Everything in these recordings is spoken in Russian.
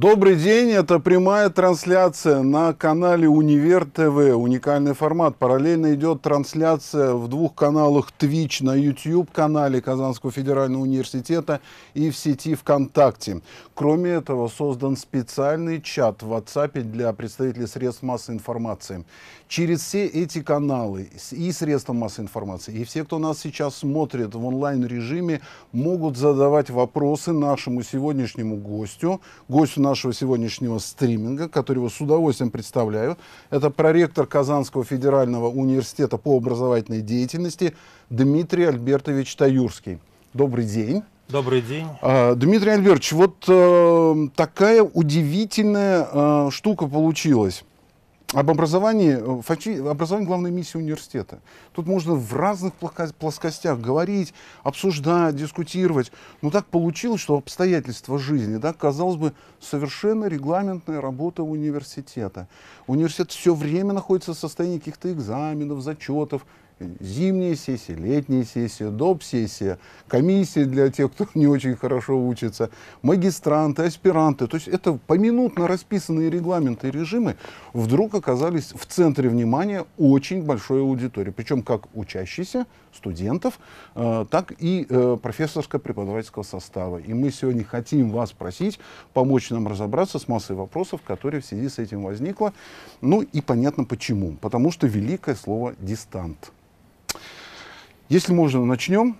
Добрый день, это прямая трансляция на канале Универ ТВ, уникальный формат. Параллельно идет трансляция в двух каналах Twitch на YouTube-канале Казанского федерального университета и в сети ВКонтакте. Кроме этого, создан специальный чат в WhatsApp для представителей средств массовой информации через все эти каналы и средства массовой информации, и все, кто нас сейчас смотрит в онлайн-режиме, могут задавать вопросы нашему сегодняшнему гостю, гостю нашего сегодняшнего стриминга, которого с удовольствием представляю. Это проректор Казанского федерального университета по образовательной деятельности Дмитрий Альбертович Таюрский. Добрый день. Добрый день. А, Дмитрий Альбертович, вот э, такая удивительная э, штука получилась. Об образовании, э, образование главная миссия университета. Тут можно в разных плоскостях говорить, обсуждать, дискутировать. Но так получилось, что обстоятельства жизни, да, казалось бы, совершенно регламентная работа университета. Университет все время находится в состоянии каких-то экзаменов, зачетов, Зимняя сессия, летняя сессия, доп-сессия, комиссии для тех, кто не очень хорошо учится, магистранты, аспиранты. То есть это поминутно расписанные регламенты и режимы вдруг оказались в центре внимания очень большой аудитории. Причем как учащихся, студентов, э, так и э, профессорско-преподавательского состава. И мы сегодня хотим вас просить помочь нам разобраться с массой вопросов, которые в связи с этим возникло. Ну и понятно почему. Потому что великое слово «дистант». Если можно, начнем.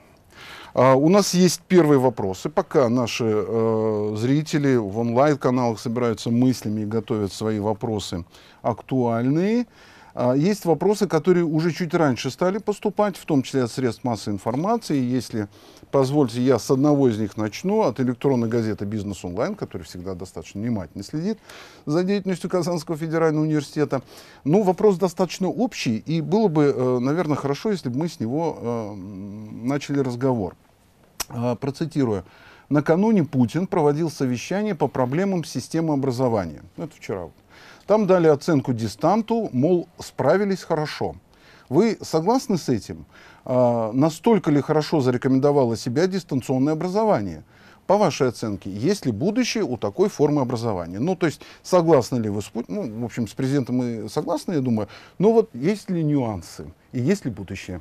А, у нас есть первые вопросы, пока наши э, зрители в онлайн-каналах собираются мыслями и готовят свои вопросы актуальные. А, есть вопросы, которые уже чуть раньше стали поступать, в том числе от средств массовой информации. Если позвольте, я с одного из них начну, от электронной газеты «Бизнес онлайн», который всегда достаточно внимательно следит за деятельностью Казанского федерального университета. Но ну, вопрос достаточно общий, и было бы, э, наверное, хорошо, если бы мы с него э, начали разговор. А, процитирую. Накануне Путин проводил совещание по проблемам системы образования. Ну, это вчера там дали оценку дистанту, мол, справились хорошо. Вы согласны с этим? А, настолько ли хорошо зарекомендовало себя дистанционное образование? По вашей оценке, есть ли будущее у такой формы образования? Ну, то есть, согласны ли вы с Путиным? Ну, в общем, с президентом мы согласны, я думаю. Но вот есть ли нюансы и есть ли будущее?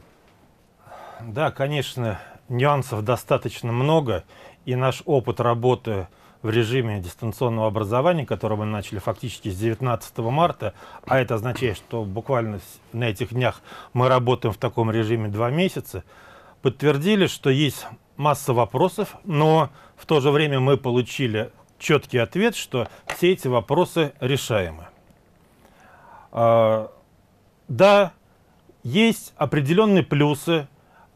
Да, конечно, нюансов достаточно много. И наш опыт работы в режиме дистанционного образования, которое мы начали фактически с 19 марта, а это означает, что буквально на этих днях мы работаем в таком режиме два месяца, подтвердили, что есть масса вопросов, но в то же время мы получили четкий ответ, что все эти вопросы решаемы. А, да, есть определенные плюсы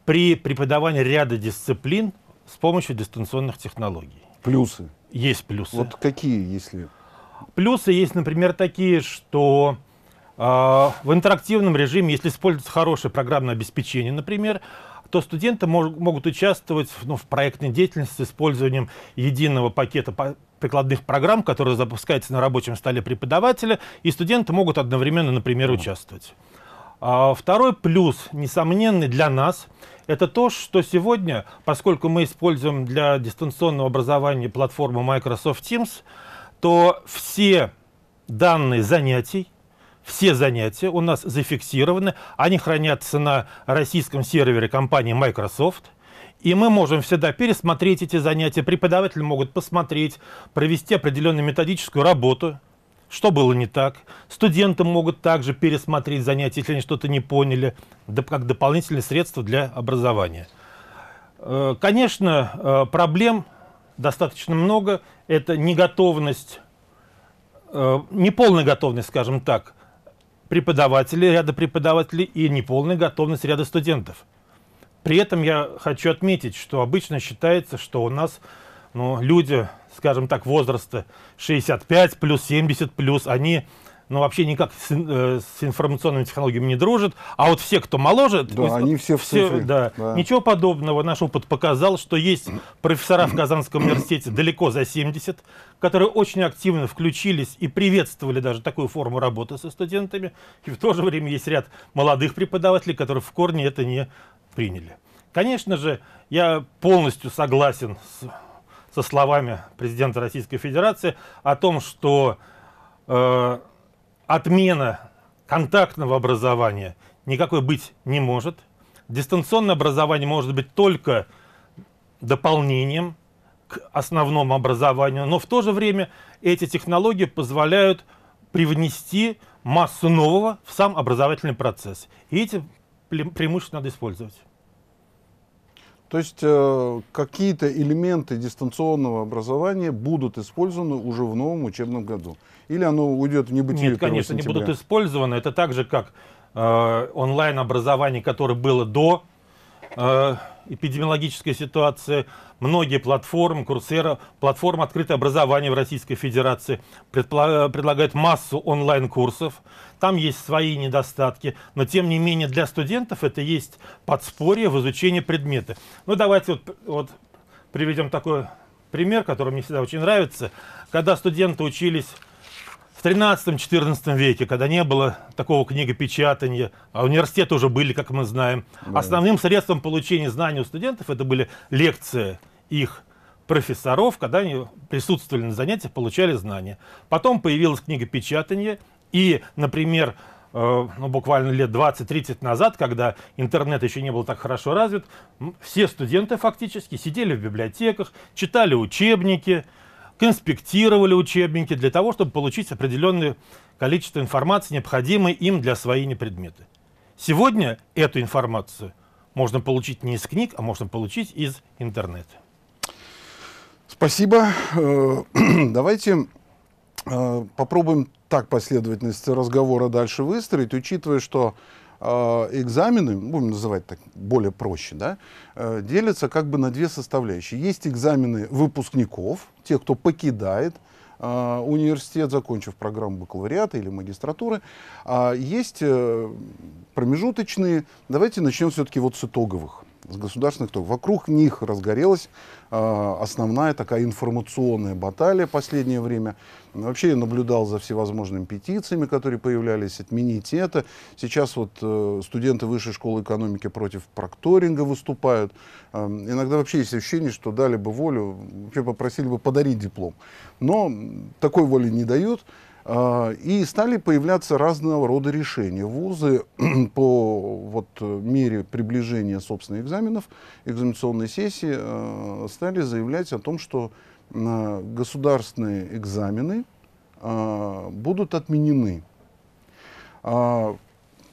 при преподавании ряда дисциплин с помощью дистанционных технологий. Плюсы. Есть плюсы. Вот какие, если... Плюсы есть, например, такие, что э, в интерактивном режиме, если используется хорошее программное обеспечение, например, то студенты мож, могут участвовать ну, в проектной деятельности с использованием единого пакета по прикладных программ, которые запускаются на рабочем столе преподавателя, и студенты могут одновременно, например, участвовать. А, второй плюс, несомненный для нас – это то, что сегодня, поскольку мы используем для дистанционного образования платформу Microsoft Teams, то все данные занятий, все занятия у нас зафиксированы, они хранятся на российском сервере компании Microsoft, и мы можем всегда пересмотреть эти занятия, преподаватели могут посмотреть, провести определенную методическую работу – что было не так. Студенты могут также пересмотреть занятия, если они что-то не поняли, как дополнительные средства для образования. Э, конечно, э, проблем достаточно много. Это неготовность, э, неполная готовность, скажем так, преподавателей, ряда преподавателей и неполная готовность ряда студентов. При этом я хочу отметить, что обычно считается, что у нас ну, люди скажем так, возраста 65 плюс 70 плюс, они ну, вообще никак с, э, с информационными технологиями не дружат. А вот все, кто моложе... Да, вы, они все, все в Да. да. Ничего подобного. Наш опыт показал, что есть профессора в Казанском университете далеко за 70, которые очень активно включились и приветствовали даже такую форму работы со студентами. И в то же время есть ряд молодых преподавателей, которые в корне это не приняли. Конечно же, я полностью согласен с со словами президента Российской Федерации о том, что э, отмена контактного образования никакой быть не может. Дистанционное образование может быть только дополнением к основному образованию, но в то же время эти технологии позволяют привнести массу нового в сам образовательный процесс. И эти преимущества надо использовать. То есть э, какие-то элементы дистанционного образования будут использованы уже в новом учебном году? Или оно уйдет в небытие Нет, конечно, сентября? не будут использованы. Это так же, как э, онлайн-образование, которое было до э, эпидемиологическая ситуация, многие платформы, Курсера, платформа «Открытое образование» в Российской Федерации э, предлагает массу онлайн-курсов. Там есть свои недостатки, но тем не менее для студентов это есть подспорье в изучении предмета. Ну давайте вот, вот приведем такой пример, который мне всегда очень нравится. Когда студенты учились в 13-14 веке, когда не было такого книгопечатания, а университеты уже были, как мы знаем, да. основным средством получения знаний у студентов это были лекции их профессоров, когда они присутствовали на занятиях, получали знания. Потом появилась книгопечатание, и, например, э, ну, буквально лет 20-30 назад, когда интернет еще не был так хорошо развит, все студенты фактически сидели в библиотеках, читали учебники, конспектировали учебники для того, чтобы получить определенное количество информации, необходимой им для освоения предмета. Сегодня эту информацию можно получить не из книг, а можно получить из интернета. Спасибо. Э, давайте э, попробуем так последовательность разговора дальше выстроить, учитывая, что а, экзамены, будем называть так более проще, да, э, делятся как бы на две составляющие. Есть экзамены выпускников, тех, кто покидает э, университет, закончив программу бакалавриата или магистратуры. А есть э, промежуточные. Давайте начнем все-таки вот с итоговых, с государственных итогов. Вокруг них разгорелась а, основная такая информационная баталия последнее время. Вообще я наблюдал за всевозможными петициями, которые появлялись, отменить это. Сейчас вот э, студенты Высшей школы экономики против прокторинга выступают. Эм, иногда вообще есть ощущение, что дали бы волю, вообще попросили бы подарить диплом. Но такой воли не дают. А, и стали появляться разного рода решения. Вузы по вот, мере приближения собственных экзаменов, экзаменационной сессии, э, стали заявлять о том, что э, государственные экзамены э, будут отменены. А,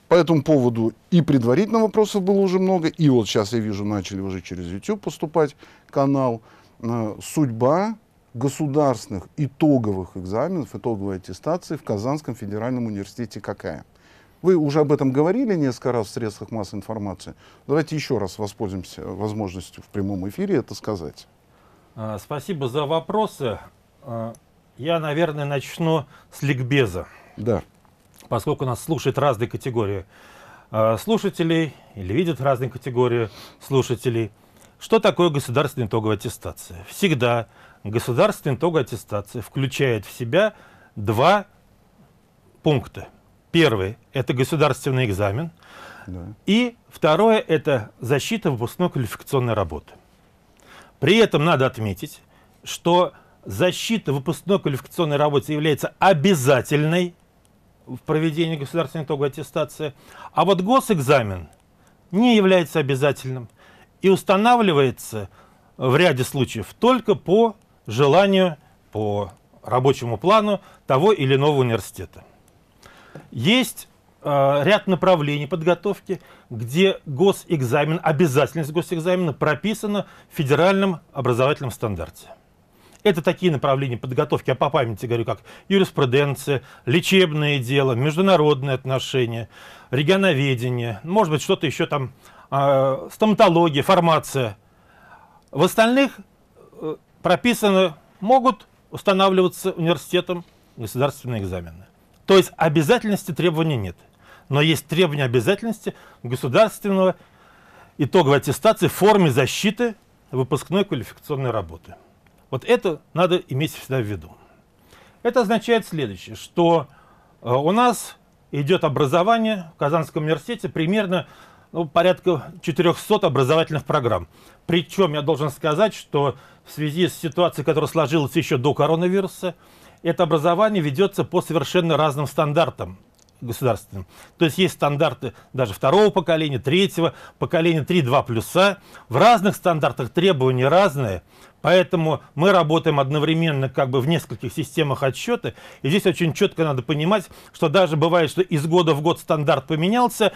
по этому поводу и предварительно вопросов было уже много, и вот сейчас я вижу, начали уже через YouTube поступать канал «Судьба государственных итоговых экзаменов, итоговой аттестации в Казанском федеральном университете какая? Вы уже об этом говорили несколько раз в средствах массовой информации. Давайте еще раз воспользуемся возможностью в прямом эфире это сказать. А, спасибо за вопросы. А, я, наверное, начну с ликбеза. Да. Поскольку нас слушает разные категории а, слушателей или видят разные категории слушателей. Что такое государственная итоговая аттестация? Всегда государственный итог аттестации включает в себя два пункта. Первый – это государственный экзамен. Да. И второе – это защита выпускной квалификационной работы. При этом надо отметить, что защита выпускной квалификационной работы является обязательной в проведении государственной итоговой аттестации, а вот госэкзамен не является обязательным и устанавливается в ряде случаев только по желанию, по рабочему плану того или иного университета. Есть э, ряд направлений подготовки, где госэкзамен, обязательность госэкзамена прописана в федеральном образовательном стандарте. Это такие направления подготовки, я а по памяти говорю, как юриспруденция, лечебное дело, международные отношения, регионоведение, может быть, что-то еще там, э, стоматология, фармация. В остальных прописаны, могут устанавливаться университетом государственные экзамены. То есть обязательности требований нет. Но есть требования обязательности государственного итоговой аттестации в форме защиты выпускной квалификационной работы. Вот это надо иметь всегда в виду. Это означает следующее, что э, у нас идет образование в Казанском университете примерно ну, порядка 400 образовательных программ. Причем я должен сказать, что в связи с ситуацией, которая сложилась еще до коронавируса, это образование ведется по совершенно разным стандартам государственным. То есть есть стандарты даже второго поколения, третьего, поколения 3-2 плюса. В разных стандартах требования разные, поэтому мы работаем одновременно как бы в нескольких системах отсчета. И здесь очень четко надо понимать, что даже бывает, что из года в год стандарт поменялся,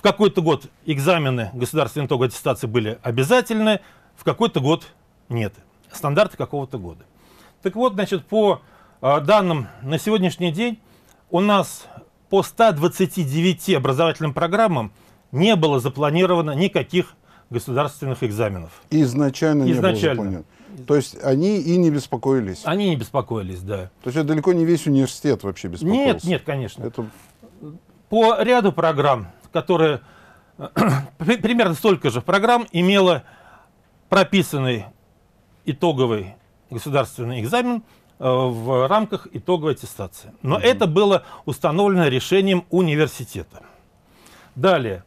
в какой-то год экзамены государственной итоговой аттестации были обязательны, в какой-то год нет. Стандарты какого-то года. Так вот, значит, по э, данным на сегодняшний день у нас по 129 образовательным программам не было запланировано никаких государственных экзаменов. Изначально, Изначально. не было запланировано. То есть они и не беспокоились? Они не беспокоились, да. То есть это далеко не весь университет вообще беспокоился? Нет, нет, конечно. Это... По ряду программ которая э, примерно столько же программ имела прописанный итоговый государственный экзамен э, в рамках итоговой аттестации. Но угу. это было установлено решением университета. Далее,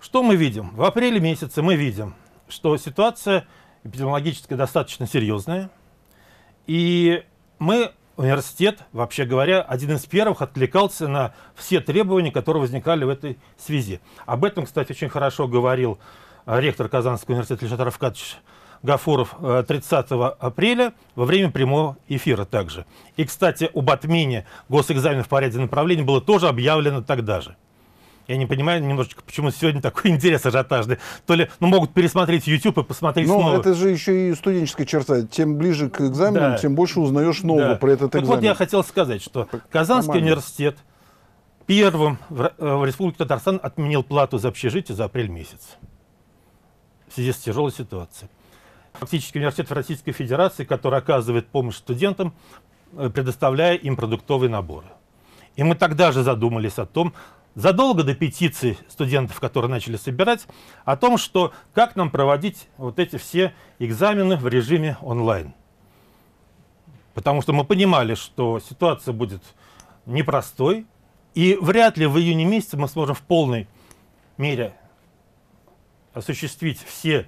что мы видим? В апреле месяце мы видим, что ситуация эпидемиологическая достаточно серьезная, и мы университет, вообще говоря, один из первых откликался на все требования, которые возникали в этой связи. Об этом, кстати, очень хорошо говорил э, ректор Казанского университета Лешат Равкадович Гафуров 30 э, апреля во время прямого эфира также. И, кстати, об отмене госэкзамена в порядке направлений было тоже объявлено тогда же. Я не понимаю немножечко, почему сегодня такой интерес ажиотажный. То ли ну, могут пересмотреть YouTube и посмотреть Но ну, снова. это же еще и студенческая черта. Чем ближе к экзаменам, да. тем больше узнаешь нового да. про этот экзамен. Так вот я хотел сказать, что Казанский Нормально. университет первым в, э, в Республике Татарстан отменил плату за общежитие за апрель месяц в связи с тяжелой ситуацией. Фактически университет Российской Федерации, который оказывает помощь студентам, э, предоставляя им продуктовые наборы. И мы тогда же задумались о том, задолго до петиции студентов, которые начали собирать, о том, что как нам проводить вот эти все экзамены в режиме онлайн. Потому что мы понимали, что ситуация будет непростой, и вряд ли в июне месяце мы сможем в полной мере осуществить все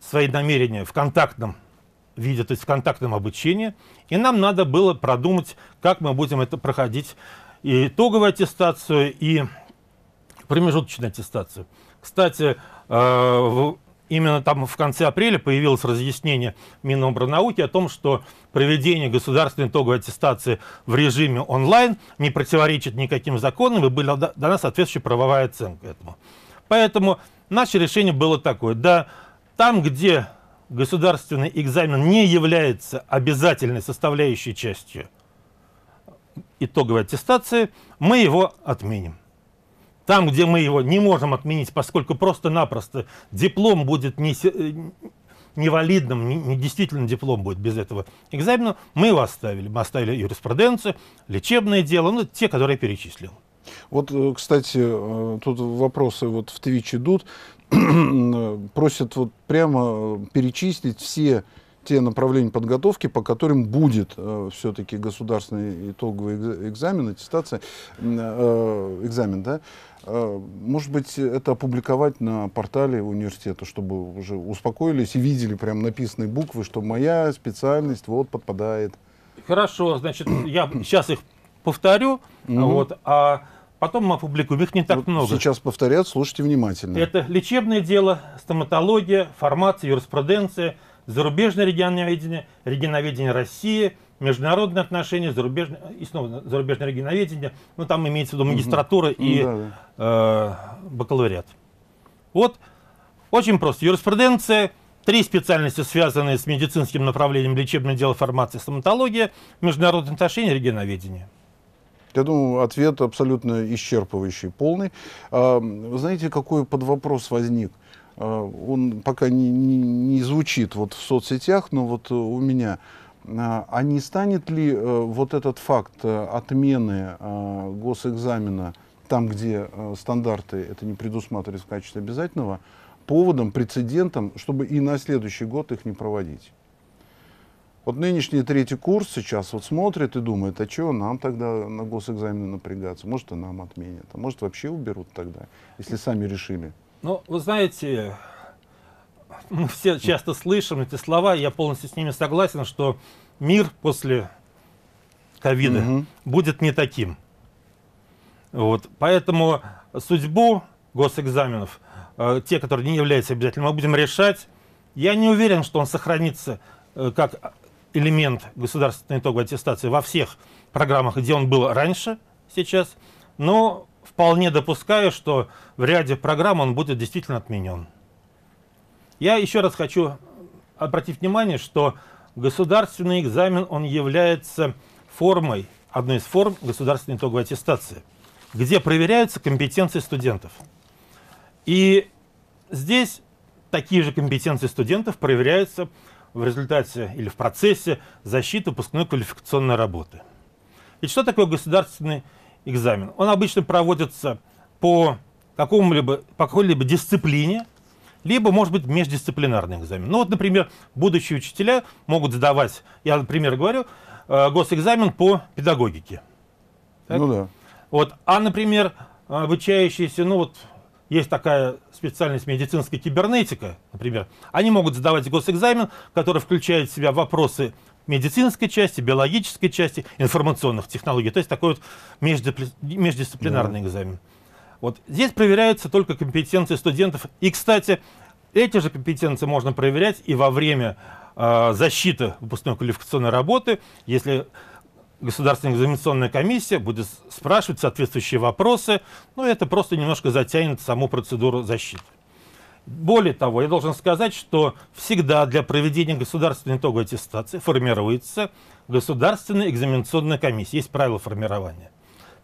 свои намерения в контактном виде, то есть в контактном обучении, и нам надо было продумать, как мы будем это проходить и итоговую аттестацию, и промежуточную аттестацию. Кстати, э, именно там в конце апреля появилось разъяснение Минобрнауки о том, что проведение государственной итоговой аттестации в режиме онлайн не противоречит никаким законам и была дана соответствующая правовая оценка этому. Поэтому наше решение было такое. Да, там, где государственный экзамен не является обязательной составляющей частью итоговой аттестации, мы его отменим. Там, где мы его не можем отменить, поскольку просто-напросто диплом будет не, э, невалидным, действительно диплом будет без этого экзамена, мы его оставили. Мы оставили юриспруденцию, лечебное дело, ну, те, которые я перечислил. Вот, э, кстати, э, тут вопросы вот в Твич идут. Просят вот прямо перечислить все те направления подготовки, по которым будет э, все-таки государственный итоговый экзамен, аттестация, э, экзамен, да, э, может быть, это опубликовать на портале университета, чтобы уже успокоились и видели прям написанные буквы, что моя специальность вот подпадает. Хорошо, значит, я сейчас их повторю, угу. вот, а потом мы опубликуем, их не так вот много. Сейчас повторят, слушайте внимательно. Это лечебное дело, стоматология, фармация, юриспруденция – зарубежное регионоведение, регионоведение России, международные отношения, зарубежное, и снова зарубежное регионоведение, ну там имеется в виду магистратура угу. и ну, да, да. Э, бакалавриат. Вот, очень просто. Юриспруденция, три специальности, связанные с медицинским направлением лечебное дело, фармация, стоматология, международные отношения, регионоведение. Я думаю, ответ абсолютно исчерпывающий, полный. А, вы знаете, какой под вопрос возник? Э, он пока не, не, не звучит вот в соцсетях, но вот э, у меня, а, а не станет ли э, вот этот факт отмены госэкзамена там, где стандарты это не предусматривают в качестве обязательного, поводом, прецедентом, чтобы и на следующий год их не проводить? Вот нынешний третий курс сейчас вот смотрит и думает, а чего нам тогда на госэкзамены напрягаться? Может, и нам отменят, а может, вообще уберут тогда, если сами решили. Ну, вы знаете, мы все часто слышим эти слова, я полностью с ними согласен, что мир после ковида угу. будет не таким. Вот, поэтому судьбу госэкзаменов, э, те, которые не являются обязательными, мы будем решать. Я не уверен, что он сохранится э, как элемент государственной итоговой аттестации во всех программах, где он был раньше, сейчас. Но вполне допускаю, что в ряде программ он будет действительно отменен. Я еще раз хочу обратить внимание, что государственный экзамен, он является формой, одной из форм государственной итоговой аттестации, где проверяются компетенции студентов. И здесь такие же компетенции студентов проверяются в результате или в процессе защиты выпускной квалификационной работы. И что такое государственный экзамен. Он обычно проводится по какому-либо, по какой-либо дисциплине, либо, может быть, междисциплинарный экзамен. Ну вот, например, будущие учителя могут сдавать, я, например, говорю, э, госэкзамен по педагогике. Так? Ну да. Вот, а, например, обучающиеся, ну вот, есть такая специальность медицинская кибернетика, например, они могут сдавать госэкзамен, который включает в себя вопросы медицинской части, биологической части, информационных технологий. То есть такой вот междисциплинарный да. экзамен. Вот здесь проверяются только компетенции студентов. И, кстати, эти же компетенции можно проверять и во время э, защиты выпускной квалификационной работы, если Государственная экзаменационная комиссия будет спрашивать соответствующие вопросы, но ну, это просто немножко затянет саму процедуру защиты. Более того, я должен сказать, что всегда для проведения государственной итоговой аттестации формируется Государственная экзаменационная комиссия. Есть правила формирования.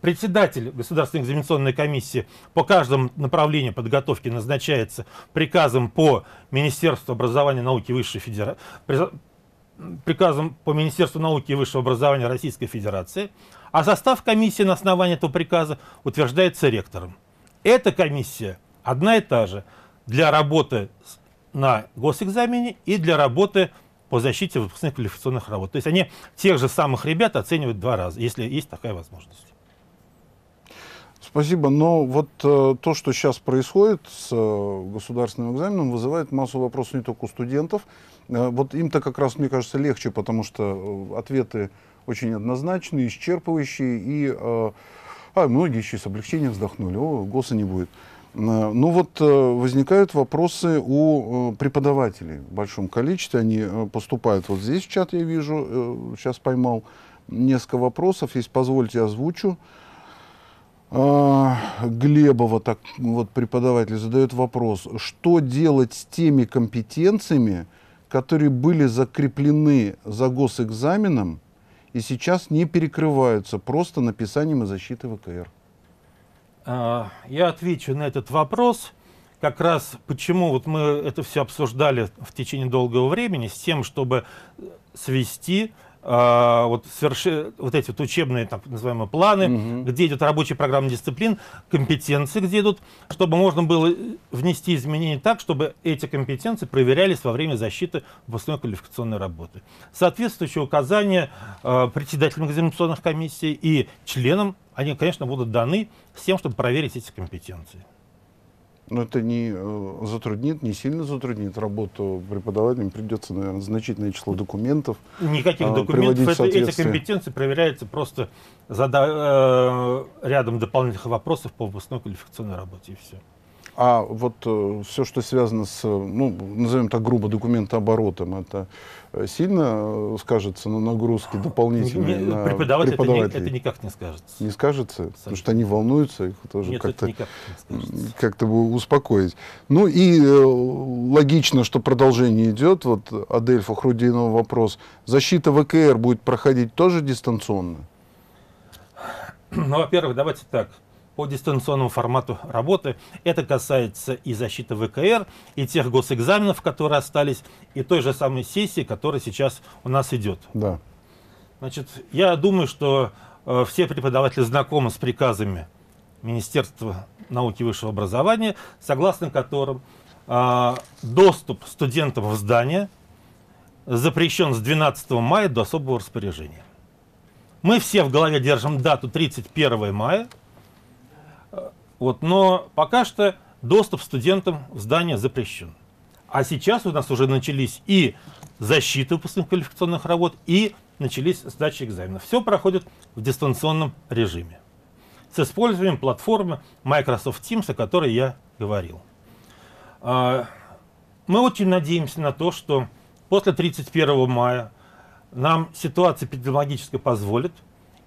Председатель Государственной экзаменационной комиссии по каждому направлению подготовки назначается приказом по Министерству образования, науки высшей федерации, приказом по Министерству науки и высшего образования Российской Федерации, а состав комиссии на основании этого приказа утверждается ректором. Эта комиссия одна и та же – для работы на госэкзамене и для работы по защите выпускных квалификационных работ. То есть они тех же самых ребят оценивают два раза, если есть такая возможность. Спасибо, но вот э, то, что сейчас происходит с э, государственным экзаменом, вызывает массу вопросов не только у студентов. Э, вот им-то как раз, мне кажется, легче, потому что э, ответы очень однозначные, исчерпывающие, и э, а, многие еще с облегчением вздохнули, о, ГОСа не будет. Э, Э, ну вот э, возникают вопросы у э, преподавателей в большом количестве. Они поступают вот здесь в чат, я вижу, сейчас поймал несколько вопросов. Если позвольте, озвучу. А, Глебова, так вот преподаватель, задает вопрос, что делать с теми компетенциями, которые были закреплены за госэкзаменом и сейчас не перекрываются просто написанием и защитой ВКР. А, я отвечу на этот вопрос. Как раз почему вот мы это все обсуждали в течение долгого времени, с тем, чтобы свести э, вот, сверши, вот эти вот учебные так называемые планы, угу. где идет рабочая программа дисциплин, компетенции, где идут, чтобы можно было внести изменения так, чтобы эти компетенции проверялись во время защиты выпускной квалификационной работы. Соответствующие указания э, а, председателям экзаменационных комиссий и членам они, конечно, будут даны с тем, чтобы проверить эти компетенции. Но это не э, затруднит, не сильно затруднит работу преподавателям. Придется, наверное, значительное число документов. Никаких э, документов. Это, эти компетенции проверяются просто зада, э, рядом дополнительных вопросов по выпускной квалификационной работе и все. А вот э, все, что связано с, э, ну, назовем так грубо, документооборотом, это э, сильно скажется на нагрузке ну, дополнительной? Не, на преподаватель преподавателей? Это, не, это никак не скажется. Не скажется? Абсолютно. Потому что они волнуются, их тоже как-то как успокоить. Ну и э, логично, что продолжение идет. Вот Адельфа Хрудинова вопрос. Защита ВКР будет проходить тоже дистанционно? Ну, во-первых, давайте так по дистанционному формату работы. Это касается и защиты ВКР, и тех госэкзаменов, которые остались, и той же самой сессии, которая сейчас у нас идет. Да. Значит, я думаю, что э, все преподаватели знакомы с приказами Министерства науки и высшего образования, согласно которым э, доступ студентов в здание запрещен с 12 мая до особого распоряжения. Мы все в голове держим дату 31 мая – вот, но пока что доступ студентам в здание запрещен. А сейчас у нас уже начались и защиты выпускных квалификационных работ, и начались сдачи экзаменов. Все проходит в дистанционном режиме с использованием платформы Microsoft Teams, о которой я говорил. А, мы очень надеемся на то, что после 31 мая нам ситуация эпидемиологическая позволит,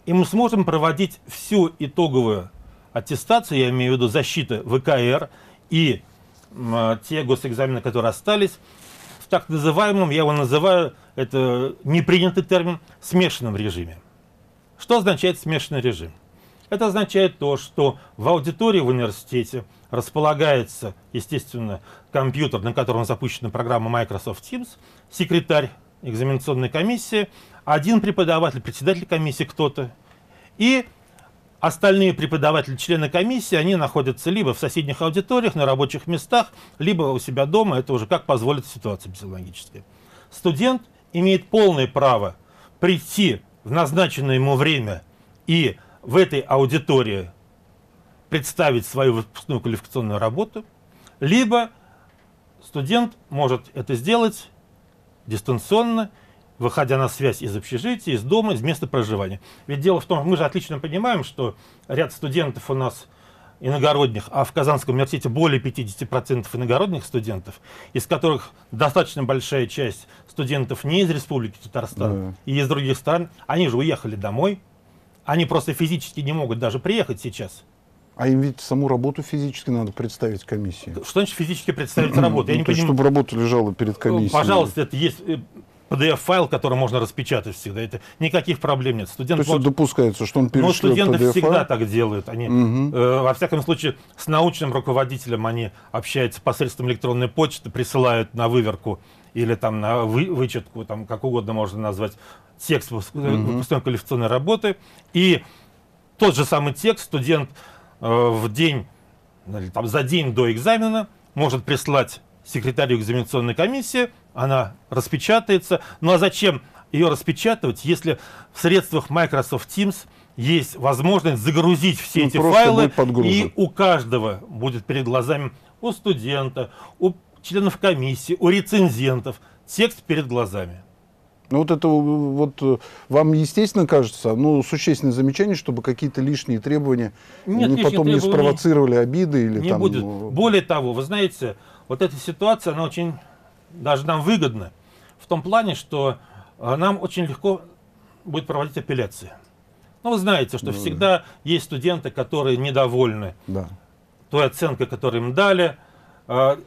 и мы сможем проводить всю итоговую аттестации, я имею в виду защиты ВКР и те госэкзамены, которые остались, в так называемом, я его называю, это непринятый термин, смешанном режиме. Что означает смешанный режим? Это означает то, что в аудитории в университете располагается, естественно, компьютер, на котором запущена программа Microsoft Teams, секретарь экзаменационной комиссии, один преподаватель, председатель комиссии кто-то, и Остальные преподаватели, члены комиссии, они находятся либо в соседних аудиториях, на рабочих местах, либо у себя дома, это уже как позволит ситуация психологическая. Студент имеет полное право прийти в назначенное ему время и в этой аудитории представить свою выпускную квалификационную работу, либо студент может это сделать дистанционно выходя на связь из общежития, из дома, из места проживания. Ведь дело в том, мы же отлично понимаем, что ряд студентов у нас иногородних, а в Казанском университете более 50% иногородних студентов, из которых достаточно большая часть студентов не из Республики Татарстан да. и из других стран, они же уехали домой, они просто физически не могут даже приехать сейчас. А им ведь саму работу физически надо представить комиссии. Что значит физически представить работу? Я ну, не то, понимаю. Чтобы работа лежала перед э, комиссией. Пожалуйста, это есть э, PDF-файл, который можно распечатать всегда. Это никаких проблем нет. Студент То есть может... допускается, что он перешлет Ну, студенты PDF -файл? всегда так делают. Они, угу. э, во всяком случае, с научным руководителем они общаются посредством электронной почты, присылают на выверку или там на вы, вычетку, там как угодно можно назвать, текст выпускной э, угу. квалификационной работы. И тот же самый текст студент э, в день, ну, или, там, за день до экзамена может прислать секретарю экзаменационной комиссии – она распечатается. Ну а зачем ее распечатывать, если в средствах Microsoft Teams есть возможность загрузить все ну, эти файлы, и у каждого будет перед глазами, у студента, у членов комиссии, у рецензентов текст перед глазами. Ну вот это вот вам естественно кажется, ну существенное замечание, чтобы какие-то лишние требования Нет, не потом не спровоцировали обиды или не там. Не будет. Ну, Более того, вы знаете, вот эта ситуация, она очень даже нам выгодно, в том плане, что а, нам очень легко будет проводить апелляции. Ну, вы знаете, что ну да, всегда да. есть студенты, которые недовольны да. той оценкой, которую им дали. А,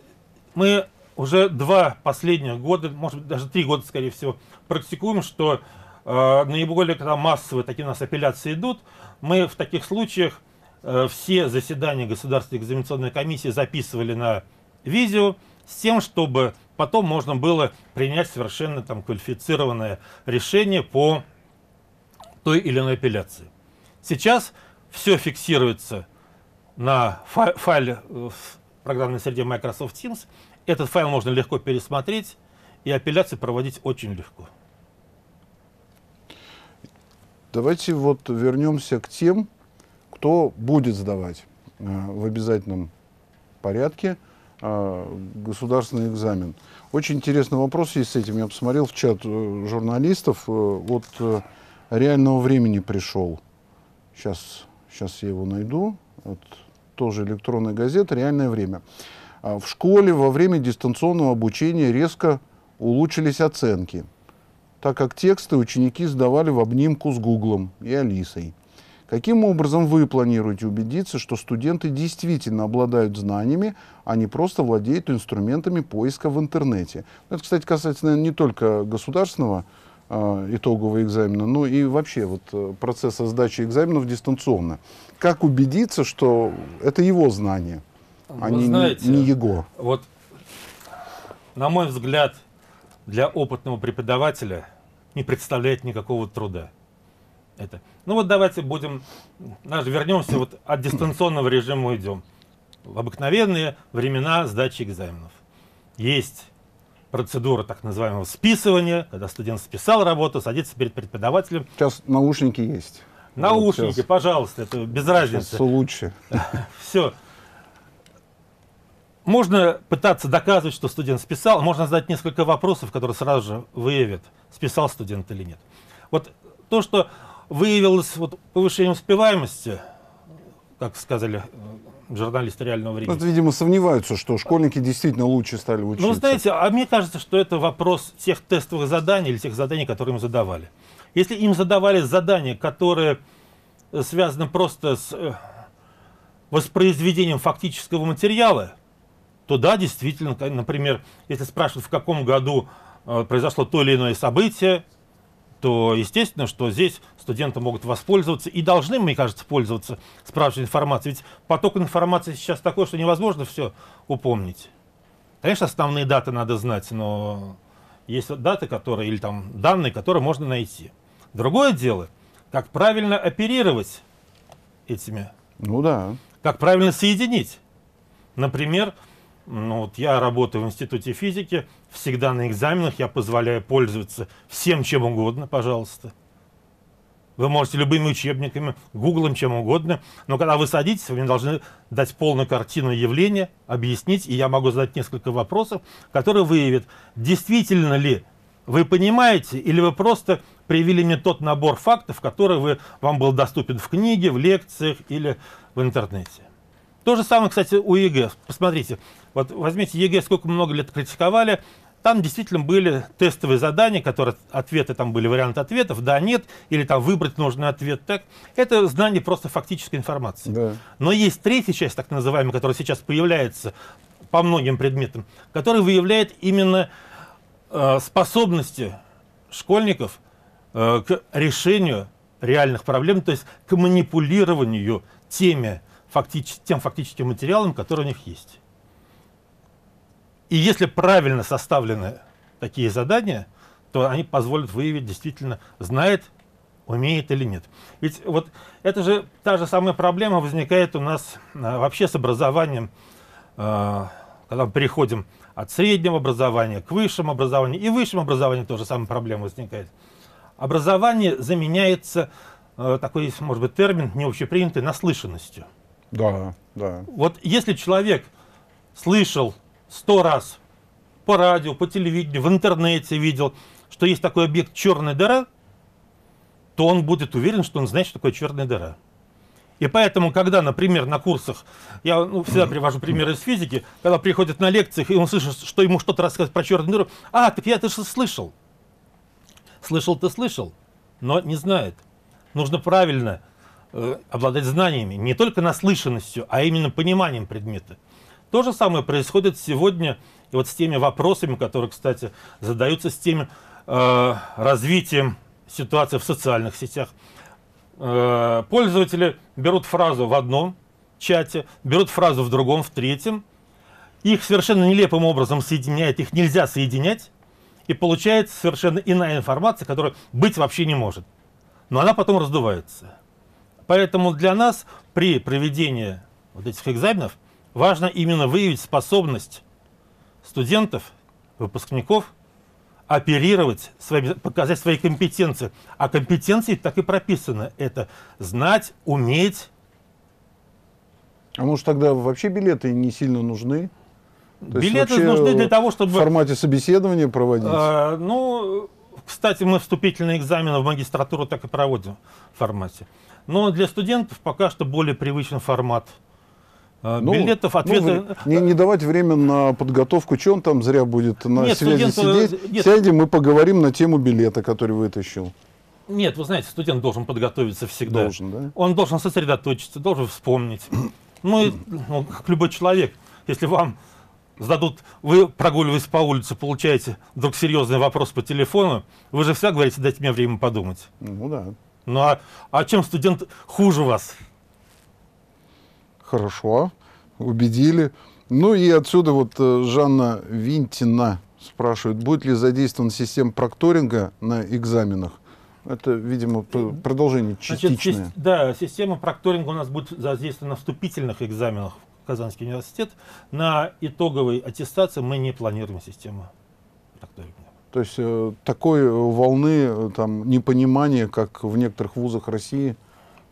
мы уже два последних года, может быть, даже три года, скорее всего, практикуем, что а, наиболее когда массовые такие у нас апелляции идут, мы в таких случаях все заседания Государственной экзаменационной комиссии записывали на видео с тем, чтобы Потом можно было принять совершенно там квалифицированное решение по той или иной апелляции. Сейчас все фиксируется на файле в э, программной среде Microsoft Teams. Этот файл можно легко пересмотреть, и апелляции проводить очень легко. Давайте вот вернемся к тем, кто будет сдавать э, в обязательном порядке. А, государственный экзамен. Очень интересный вопрос есть с этим. Я посмотрел в чат э, журналистов. Э, вот э, реального времени пришел. Сейчас, сейчас я его найду. Вот, тоже электронная газета «Реальное время». А, в школе во время дистанционного обучения резко улучшились оценки, так как тексты ученики сдавали в обнимку с Гуглом и Алисой. Каким образом вы планируете убедиться, что студенты действительно обладают знаниями, а не просто владеют инструментами поиска в интернете? Это, кстати, касается наверное, не только государственного э, итогового экзамена, но и вообще вот, э, процесса сдачи экзаменов дистанционно. Как убедиться, что это его знания, вы а не, не его? Вот, на мой взгляд, для опытного преподавателя не представляет никакого труда это. Ну вот давайте будем, даже вернемся вот от дистанционного режима уйдем. В обыкновенные времена сдачи экзаменов. Есть процедура так называемого списывания, когда студент списал работу, садится перед преподавателем. Сейчас наушники есть. Наушники, вот пожалуйста, это без разницы. Сейчас все лучше. Все. Можно пытаться доказывать, что студент списал, можно задать несколько вопросов, которые сразу же выявят, списал студент или нет. Вот то, что выявилось вот повышение успеваемости, как сказали э, журналисты реального времени. Ну, это, видимо, сомневаются, что школьники действительно лучше стали учиться. Ну, вы знаете, а мне кажется, что это вопрос тех тестовых заданий или тех заданий, которые им задавали. Если им задавали задания, которые э, связаны просто с э, воспроизведением фактического материала, то да, действительно, например, если спрашивают, в каком году произошло то или иное событие, то естественно, что здесь студенты могут воспользоваться и должны, мне кажется, пользоваться справочной информацией. Ведь поток информации сейчас такой, что невозможно все упомнить. Конечно, основные даты надо знать, но есть даты, которые, или там данные, которые можно найти. Другое дело, как правильно оперировать этими. Ну да. Как правильно соединить. Например, ну, вот я работаю в институте физики, всегда на экзаменах я позволяю пользоваться всем чем угодно, пожалуйста. Вы можете любыми учебниками, гуглом, чем угодно, но когда вы садитесь, вы мне должны дать полную картину явления, объяснить, и я могу задать несколько вопросов, которые выявят, действительно ли вы понимаете, или вы просто привели мне тот набор фактов, который вы, вам был доступен в книге, в лекциях или в интернете. То же самое, кстати, у ЕГЭ. Посмотрите, вот возьмите ЕГЭ, сколько много лет критиковали, там действительно были тестовые задания, которые ответы там были, варианты ответов, да, нет, или там выбрать нужный ответ, так. Это знание просто фактической информации. Да. Но есть третья часть, так называемая, которая сейчас появляется по многим предметам, которая выявляет именно э, способности школьников э, к решению реальных проблем, то есть к манипулированию теми, фактич, тем фактическим материалом, который у них есть. И если правильно составлены такие задания, то они позволят выявить действительно, знает, умеет или нет. Ведь вот это же та же самая проблема возникает у нас э, вообще с образованием, э, когда мы переходим от среднего образования к высшему образованию. И в высшем образовании тоже самая проблема возникает. Образование заменяется, э, такой может быть, термин не общепринятый, наслышанностью. Да, да. Вот если человек слышал сто раз по радио, по телевидению, в интернете видел, что есть такой объект черная дыра, то он будет уверен, что он знает, что такое черная дыра. И поэтому, когда, например, на курсах, я ну, всегда привожу примеры из физики, когда приходят на лекциях, и он слышит, что ему что-то рассказывают про черную дыру, а, так я это же слышал. Слышал ты слышал, но не знает. Нужно правильно э, обладать знаниями, не только наслышанностью, а именно пониманием предмета. То же самое происходит сегодня и вот с теми вопросами, которые, кстати, задаются с теми э, развитием ситуации в социальных сетях. Э, пользователи берут фразу в одном чате, берут фразу в другом, в третьем. Их совершенно нелепым образом соединяет, их нельзя соединять. И получается совершенно иная информация, которая быть вообще не может. Но она потом раздувается. Поэтому для нас при проведении вот этих экзаменов важно именно выявить способность студентов, выпускников оперировать, своими, показать свои компетенции. А компетенции так и прописано. Это знать, уметь. А может тогда вообще билеты не сильно нужны? То билеты нужны для того, чтобы... В формате собеседования проводить? А, ну, кстати, мы вступительные экзамены в магистратуру так и проводим в формате. Но для студентов пока что более привычен формат – а, ну, билетов, ну, ответа... Ну, не, не давать время на подготовку, что он там зря будет на нет, связи студент... Э, сидеть. Нет. Сядем, мы поговорим на тему билета, который вытащил. Нет, вы знаете, студент должен подготовиться всегда. Должен, да? Он должен сосредоточиться, должен вспомнить. Ну, и, ну, как любой человек, если вам зададут, вы прогуливаясь по улице, получаете вдруг серьезный вопрос по телефону, вы же всегда говорите, дайте мне время подумать. Ну да. Ну а, а чем студент хуже вас? хорошо, убедили. Ну и отсюда вот э, Жанна Винтина спрашивает, будет ли задействован система прокторинга на экзаменах? Это, видимо, э, продолжение частичное. Значит, да, система прокторинга у нас будет задействована на вступительных экзаменах в Казанский университет. На итоговой аттестации мы не планируем систему прокторинга. То есть э, такой волны там, непонимания, как в некоторых вузах России,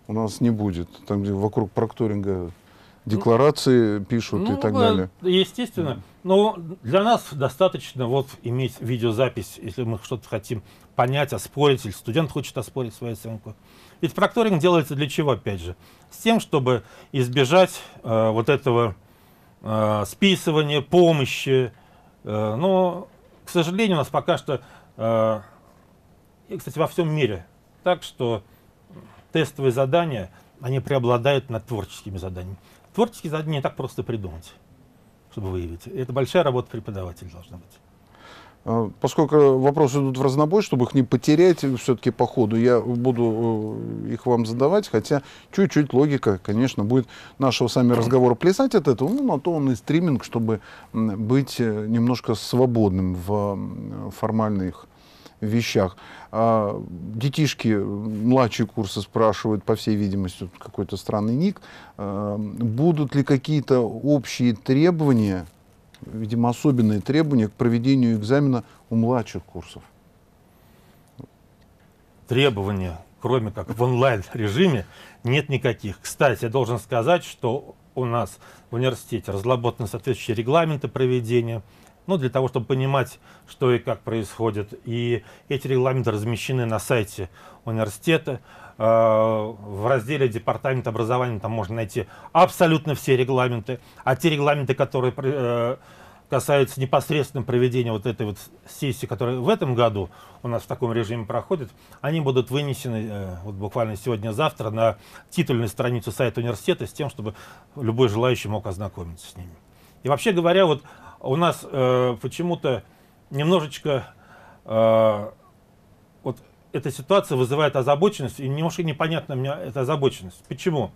у нас не будет. Там, где вокруг прокторинга декларации пишут ну, и так далее. Естественно. Но для нас достаточно вот иметь видеозапись, если мы что-то хотим понять, оспорить, или студент хочет оспорить свою оценку. Ведь прокторинг делается для чего, опять же? С тем, чтобы избежать э, вот этого э, списывания, помощи. Э, но, к сожалению, у нас пока что, э, и, кстати, во всем мире так, что тестовые задания, они преобладают над творческими заданиями. Творческие задания не так просто придумать, чтобы выявить. Это большая работа преподавателя должна быть. А, поскольку вопросы идут в разнобой, чтобы их не потерять все-таки по ходу, я буду э, их вам задавать, хотя чуть-чуть логика, конечно, будет нашего сами разговора плясать от этого, ну, на то он и стриминг, чтобы быть э, немножко свободным в формальных вещах. А детишки младшие курсы спрашивают, по всей видимости, какой-то странный ник, а, будут ли какие-то общие требования, видимо, особенные требования к проведению экзамена у младших курсов? Требования, кроме как в онлайн-режиме, нет никаких. Кстати, я должен сказать, что у нас в университете разработаны соответствующие регламенты проведения ну, для того, чтобы понимать, что и как происходит. И эти регламенты размещены на сайте университета. Э, в разделе Департамент образования там можно найти абсолютно все регламенты. А те регламенты, которые э, касаются непосредственно проведения вот этой вот сессии, которая в этом году у нас в таком режиме проходит, они будут вынесены э, вот буквально сегодня-завтра на титульную страницу сайта университета с тем, чтобы любой желающий мог ознакомиться с ними. И вообще говоря, вот у нас э, почему-то немножечко э, вот эта ситуация вызывает озабоченность, и немножко непонятна мне эта озабоченность. Почему?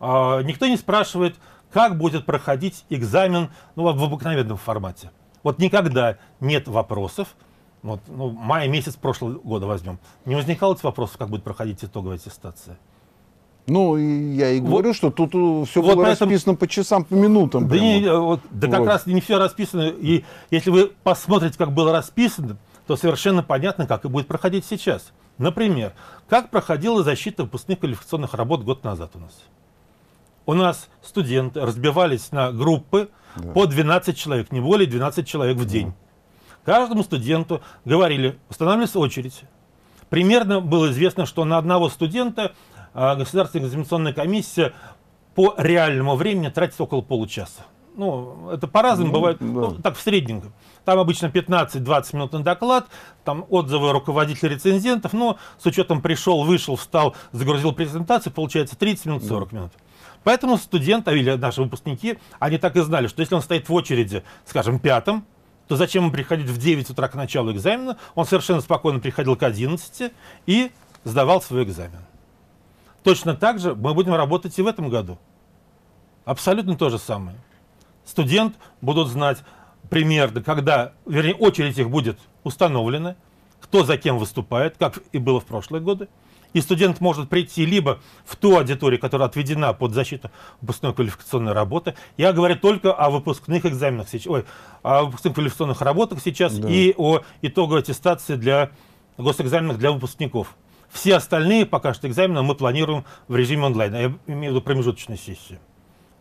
Э, никто не спрашивает, как будет проходить экзамен ну, в обыкновенном формате. Вот никогда нет вопросов, вот, ну, май месяц прошлого года возьмем, не возникало вопросов, как будет проходить итоговая аттестация. Ну, я и вот, говорю, что тут э, все вот было поэтому, расписано по часам, по минутам. Да, не, э, вот, да вот. как раз не все расписано. И если вы посмотрите, как было расписано, то совершенно понятно, как и будет проходить сейчас. Например, как проходила защита выпускных квалификационных работ год назад у нас. У нас студенты разбивались на группы да. по 12 человек, не более 12 человек в день. Да. Каждому студенту говорили, устанавливается очередь. Примерно было известно, что на одного студента а, Государственная экзаменационная комиссия по реальному времени тратит около получаса. Ну, это по-разному ну, бывает. Да. Ну, так в среднем. Там обычно 15-20 минут на доклад, там отзывы руководителей рецензентов, но с учетом пришел, вышел, встал, загрузил презентацию, получается 30 минут, 40 да. минут. Поэтому студенты а, или наши выпускники, они так и знали, что если он стоит в очереди, скажем, пятым, то зачем ему приходить в 9 утра к началу экзамена? Он совершенно спокойно приходил к 11 и сдавал свой экзамен. Точно так же мы будем работать и в этом году. Абсолютно то же самое. Студент будут знать примерно, когда, вернее, очередь их будет установлена, кто за кем выступает, как и было в прошлые годы. И студент может прийти либо в ту аудиторию, которая отведена под защиту выпускной квалификационной работы. Я говорю только о выпускных экзаменах сейчас, ой, о выпускных квалификационных работах сейчас да. и о итоговой аттестации для госэкзаменах для выпускников. Все остальные пока что экзамены мы планируем в режиме онлайн. Я имею в виду промежуточные сессии.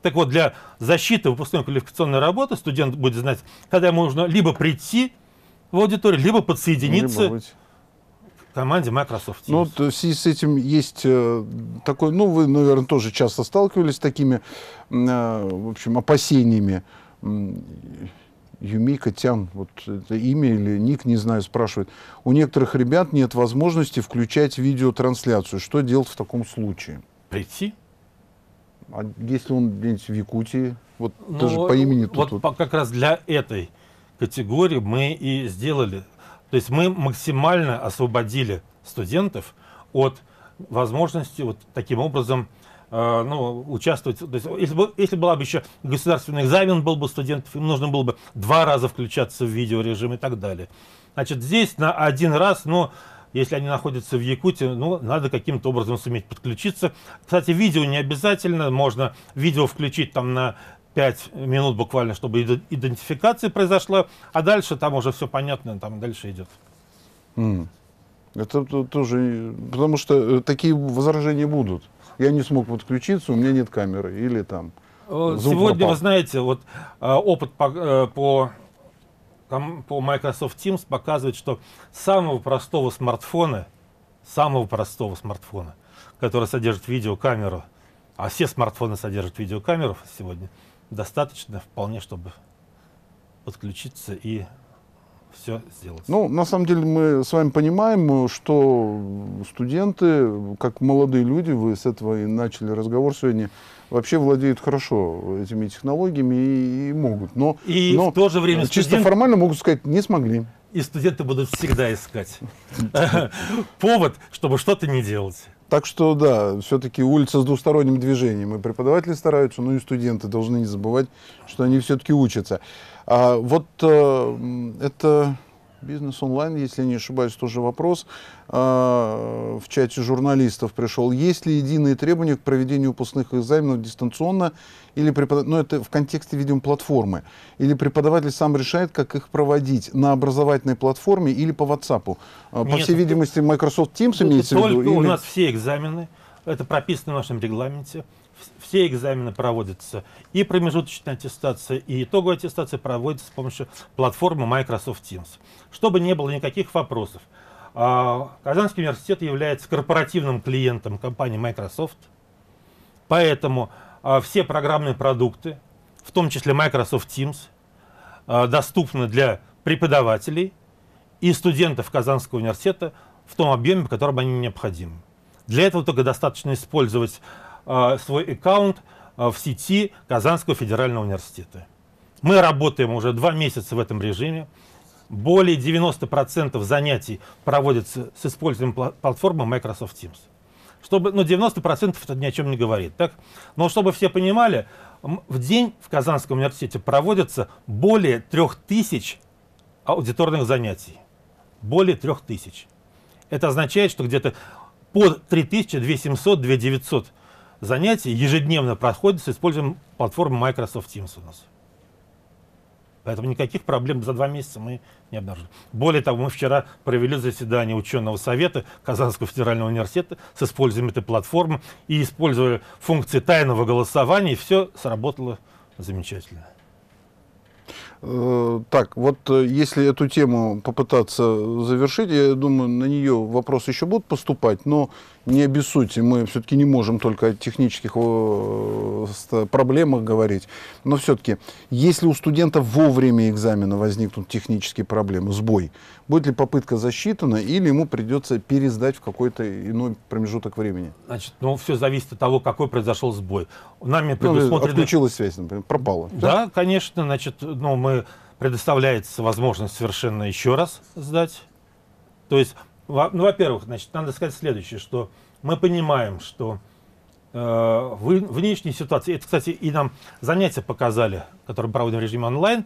Так вот, для защиты выпускной квалификационной работы студент будет знать, когда ему нужно либо прийти в аудиторию, либо подсоединиться либо быть. команде Microsoft ну, Teams. Ну, то в связи с этим есть э, такой, ну, вы, наверное, тоже часто сталкивались с такими, э, в общем, опасениями Юмика Тян, вот это имя или ник, не знаю, спрашивает. У некоторых ребят нет возможности включать видеотрансляцию. Что делать в таком случае? Прийти. А если он где-нибудь в Якутии? Вот ну, даже по имени вот тут. Вот, вот как раз для этой категории мы и сделали. То есть мы максимально освободили студентов от возможности вот таким образом Э, ну, участвовать. То есть, если, бы, если была бы еще государственный экзамен, был бы студентов, им нужно было бы два раза включаться в видеорежим и так далее. Значит, здесь на один раз, но ну, если они находятся в Якутии, ну, надо каким-то образом суметь подключиться. Кстати, видео не обязательно, можно видео включить там на 5 минут буквально, чтобы идентификация произошла, а дальше там уже все понятно, там дальше идет. Mm. Это тоже, потому что э, такие возражения будут я не смог подключиться, у меня нет камеры или там. Э, сегодня, напал. вы знаете, вот э, опыт по, э, по, по Microsoft Teams показывает, что самого простого смартфона, самого простого смартфона, который содержит видеокамеру, а все смартфоны содержат видеокамеру сегодня, достаточно вполне, чтобы подключиться и все сделать? Ну, на самом деле мы с вами понимаем, э, что студенты, как молодые люди, вы с этого и начали разговор сегодня, вообще владеют хорошо этими технологиями и, и могут. Но, и но в то же время чисто формально могут сказать, не смогли. И студенты будут всегда искать повод, чтобы что-то не делать. Так что да, все-таки улица с двусторонним движением. И преподаватели стараются, но ну и студенты должны не забывать, что они все-таки учатся. А вот э, это бизнес онлайн, если не ошибаюсь, тоже вопрос а, в чате журналистов пришел. Есть ли единые требования к проведению выпускных экзаменов дистанционно или преподаватель, ну это в контексте, видимо, платформы, или преподаватель сам решает, как их проводить на образовательной платформе или по WhatsApp? А, по Нет, всей видимости, Microsoft Teams имеется в виду? Только или... у нас все экзамены, это прописано в нашем регламенте все экзамены проводятся. И промежуточная аттестация, и итоговая аттестация проводится с помощью платформы Microsoft Teams. Чтобы не было никаких вопросов. А, Казанский университет является корпоративным клиентом компании Microsoft. Поэтому а, все программные продукты, в том числе Microsoft Teams, а, доступны для преподавателей и студентов Казанского университета в том объеме, в котором они необходимы. Для этого только достаточно использовать Э, свой аккаунт э, в сети Казанского федерального университета. Мы работаем уже два месяца в этом режиме. Более 90% занятий проводятся с использованием платформы Microsoft Teams. Чтобы, ну, 90% это ни о чем не говорит. Так? Но чтобы все понимали, в день в Казанском университете проводятся более 3000 аудиторных занятий. Более 3000. Это означает, что где-то по 3700-2900 Занятия ежедневно проходит с использованием платформы Microsoft Teams у нас. Поэтому никаких проблем за два месяца мы не обнаружили. Более того, мы вчера провели заседание ученого совета Казанского федерального университета с использованием этой платформы и используя функции тайного голосования, и все сработало замечательно. Э, так, вот э, если эту тему попытаться завершить, я думаю, на нее вопросы еще будут поступать, но не обессудьте, мы все-таки не можем только о технических проблемах говорить, но все-таки, если у студента вовремя время экзамена возникнут технические проблемы, сбой, будет ли попытка засчитана или ему придется пересдать в какой-то иной промежуток времени? Значит, ну все зависит от того, какой произошел сбой. Нами ну, предусмотрено... Ну, отключилась связь, например, пропала. Да, да, конечно, значит, ну мы предоставляется возможность совершенно еще раз сдать. То есть ну, во-первых, значит, надо сказать следующее, что мы понимаем, что э, в, нынешней ситуации, это, кстати, и нам занятия показали, которые проводим в режиме онлайн,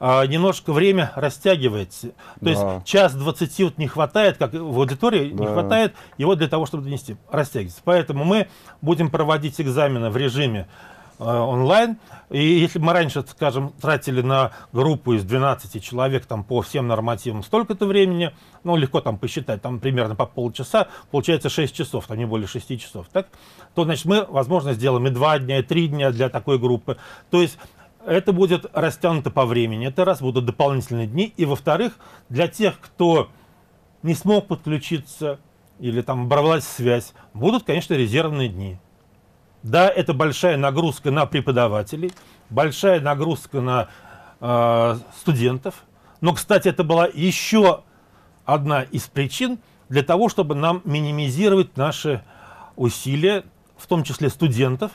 а, немножко время растягивается. То да. есть час двадцати вот не хватает, как в аудитории да. не хватает его для того, чтобы донести, растягивается. Поэтому мы будем проводить экзамены в режиме Э, онлайн. И если бы мы раньше, скажем, тратили на группу из 12 человек там, по всем нормативам столько-то времени, ну, легко там посчитать, там примерно по полчаса, получается 6 часов, там не более 6 часов, так? то, значит, мы, возможно, сделаем и 2 дня, и 3 дня для такой группы. То есть это будет растянуто по времени, это раз, будут дополнительные дни. И, во-вторых, для тех, кто не смог подключиться или там оборвалась связь, будут, конечно, резервные дни. Да, это большая нагрузка на преподавателей, большая нагрузка на э, студентов. Но, кстати, это была еще одна из причин для того, чтобы нам минимизировать наши усилия, в том числе студентов,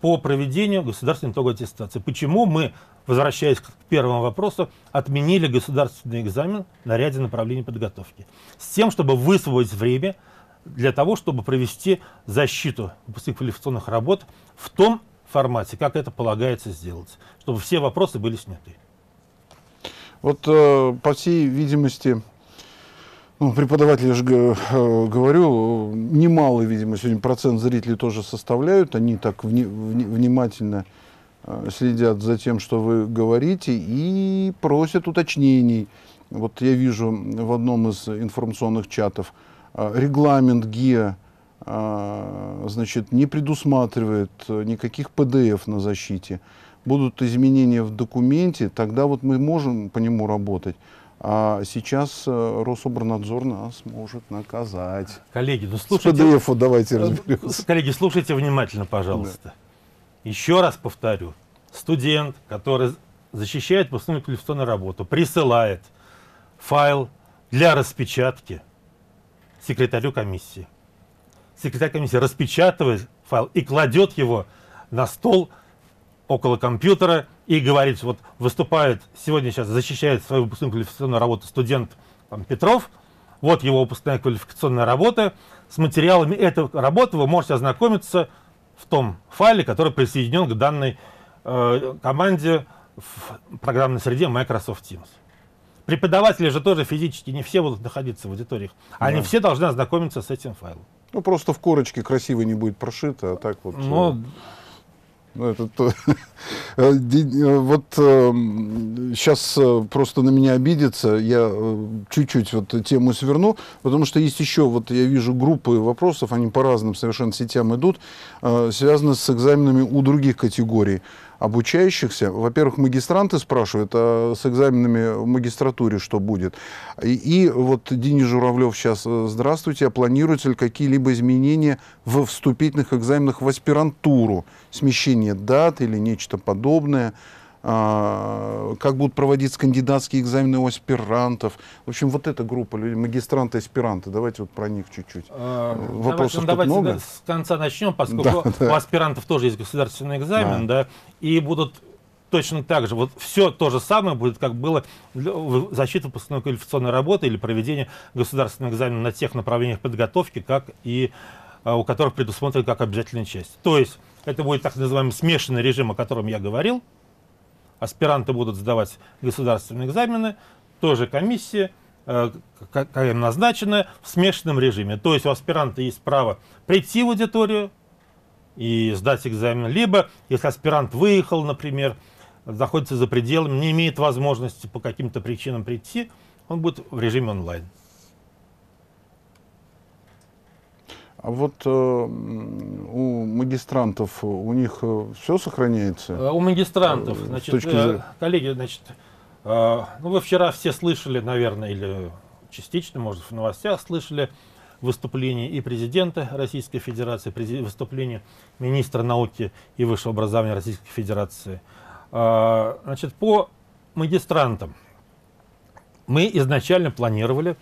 по проведению государственной итоговой аттестации. Почему мы, возвращаясь к первому вопросу, отменили государственный экзамен на ряде направлений подготовки? С тем, чтобы высвободить время для того, чтобы провести защиту выпускных квалификационных работ в том формате, как это полагается сделать, чтобы все вопросы были сняты. Вот, э, по всей видимости, ну, преподаватели, я же э, говорю, немалый, видимо, сегодня процент зрителей тоже составляют. Они так вни вни внимательно э, следят за тем, что вы говорите, и просят уточнений. Вот я вижу в одном из информационных чатов – а, регламент ГИА значит, не предусматривает э, никаких ПДФ на защите, будут изменения в документе, тогда вот мы можем по нему работать. А сейчас э, Рособорнадзор нас может наказать. Коллеги, ну слушайте... С ПДФ давайте э, разберемся. Коллеги, слушайте внимательно, пожалуйста. Да. Еще раз повторю. Студент, который защищает выпускную квалификационную работу, присылает файл для распечатки – секретарю комиссии. Секретарь комиссии распечатывает файл и кладет его на стол около компьютера и говорит, вот выступает сегодня сейчас, защищает свою выпускную квалификационную работу студент там, Петров, вот его выпускная квалификационная работа, с материалами этой работы вы можете ознакомиться в том файле, который присоединен к данной э, команде в программной среде Microsoft Teams. Преподаватели же тоже физически не все будут находиться в аудиториях. Они да. все должны ознакомиться с этим файлом. Ну, просто в корочке красиво не будет прошито, а так вот... Но... Ну, э, ну, это то. Э, э, вот сейчас эм, просто на меня обидится, я чуть-чуть вот тему сверну, потому что есть еще, вот я вижу группы вопросов, они по разным совершенно сетям идут, связаны с экзаменами у других категорий обучающихся. Во-первых, магистранты спрашивают, а с экзаменами в магистратуре что будет? И, и вот Денис Журавлев сейчас, э, здравствуйте, а планируются ли какие-либо изменения в вступительных экзаменах в аспирантуру? Смещение дат или нечто подобное? А, как будут проводиться кандидатские экзамены у аспирантов. В общем, вот эта группа людей, магистранты, аспиранты, давайте вот про них чуть-чуть. А, Вопросов давайте, тут ну, много. с конца начнем, поскольку да, да. у аспирантов тоже есть государственный экзамен, да, да и будут точно так же. Вот все то же самое будет, как было защита выпускной квалификационной работы или проведение государственного экзамена на тех направлениях подготовки, как и а, у которых предусмотрена как обязательная часть. То есть это будет так называемый смешанный режим, о котором я говорил, аспиранты будут сдавать государственные экзамены, тоже комиссия, э, какая назначена, в смешанном режиме. То есть у аспиранта есть право прийти в аудиторию и сдать экзамен, либо, если аспирант выехал, например, находится за пределами, не имеет возможности по каким-то причинам прийти, он будет в режиме онлайн. А вот э, у магистрантов, у них э, все сохраняется? Э, у магистрантов, э, значит, точки... э, коллеги, значит, э, ну вы вчера все слышали, наверное, или частично, может, в новостях слышали выступление и президента Российской Федерации, выступление министра науки и высшего образования Российской Федерации. Э, значит, по магистрантам мы изначально планировали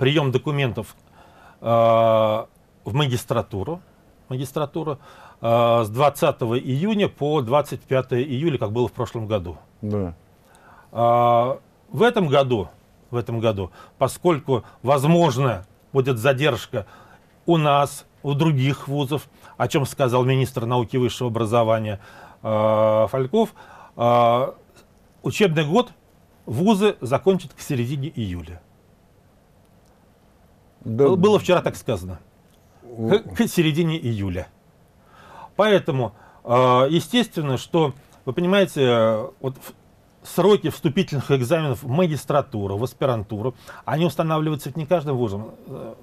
прием документов э, в магистратуру, магистратуру э, с 20 июня по 25 июля, как было в прошлом году. Да. Э, в этом году, в этом году, поскольку возможно будет задержка у нас, у других вузов, о чем сказал министр науки и высшего образования э, Фальков, э, учебный год вузы закончат к середине июля. Да. Было вчера так сказано к, середине июля. Поэтому, э, естественно, что, вы понимаете, вот сроки вступительных экзаменов в магистратуру, в аспирантуру, они устанавливаются не каждым вузом, э,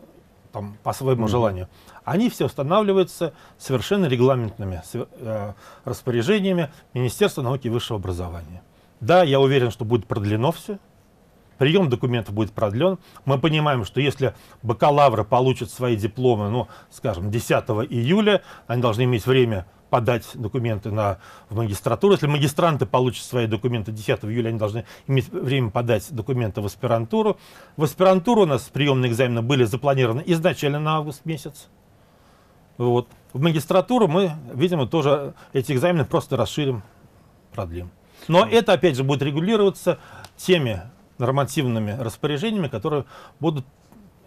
там, по своему mm-hmm. желанию. Они все устанавливаются совершенно регламентными э, распоряжениями Министерства науки и высшего образования. Да, я уверен, что будет продлено все, прием документов будет продлен. Мы понимаем, что если бакалавры получат свои дипломы, ну, скажем, 10 июля, они должны иметь время подать документы на, в магистратуру. Если магистранты получат свои документы 10 июля, они должны иметь время подать документы в аспирантуру. В аспирантуру у нас приемные экзамены были запланированы изначально на август месяц. Вот. В магистратуру мы, видимо, тоже эти экзамены просто расширим, продлим. Но это, опять же, будет регулироваться теми нормативными распоряжениями, которые будут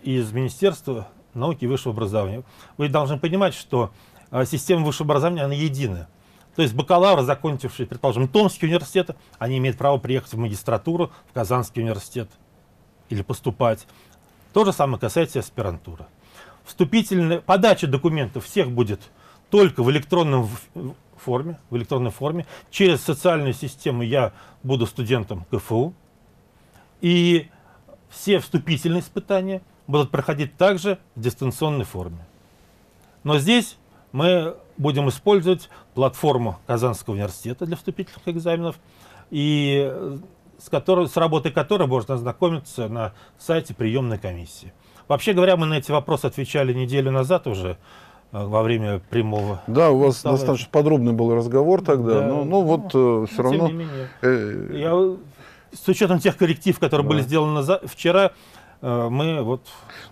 из Министерства науки и высшего образования. Вы должны понимать, что э, система высшего образования, она единая. То есть бакалавр, закончивший, предположим, Томский университет, они имеют право приехать в магистратуру, в Казанский университет или поступать. То же самое касается аспирантуры. Вступительная подача документов всех будет только в электронном форме, в электронной форме. Через социальную систему я буду студентом КФУ, и все вступительные испытания будут проходить также в дистанционной форме. Но здесь мы будем использовать платформу Казанского университета для вступительных экзаменов, и с, которой, с работой которой можно ознакомиться на сайте приемной комиссии. Вообще говоря, мы на эти вопросы отвечали неделю назад уже, э, во время прямого. Да, у вас достаточно подробный был разговор тогда, да. Ну, ну э, но, но вот да, все но равно. Менее, э, я с учетом тех корректив, которые да. были сделаны за, вчера, э, мы вот...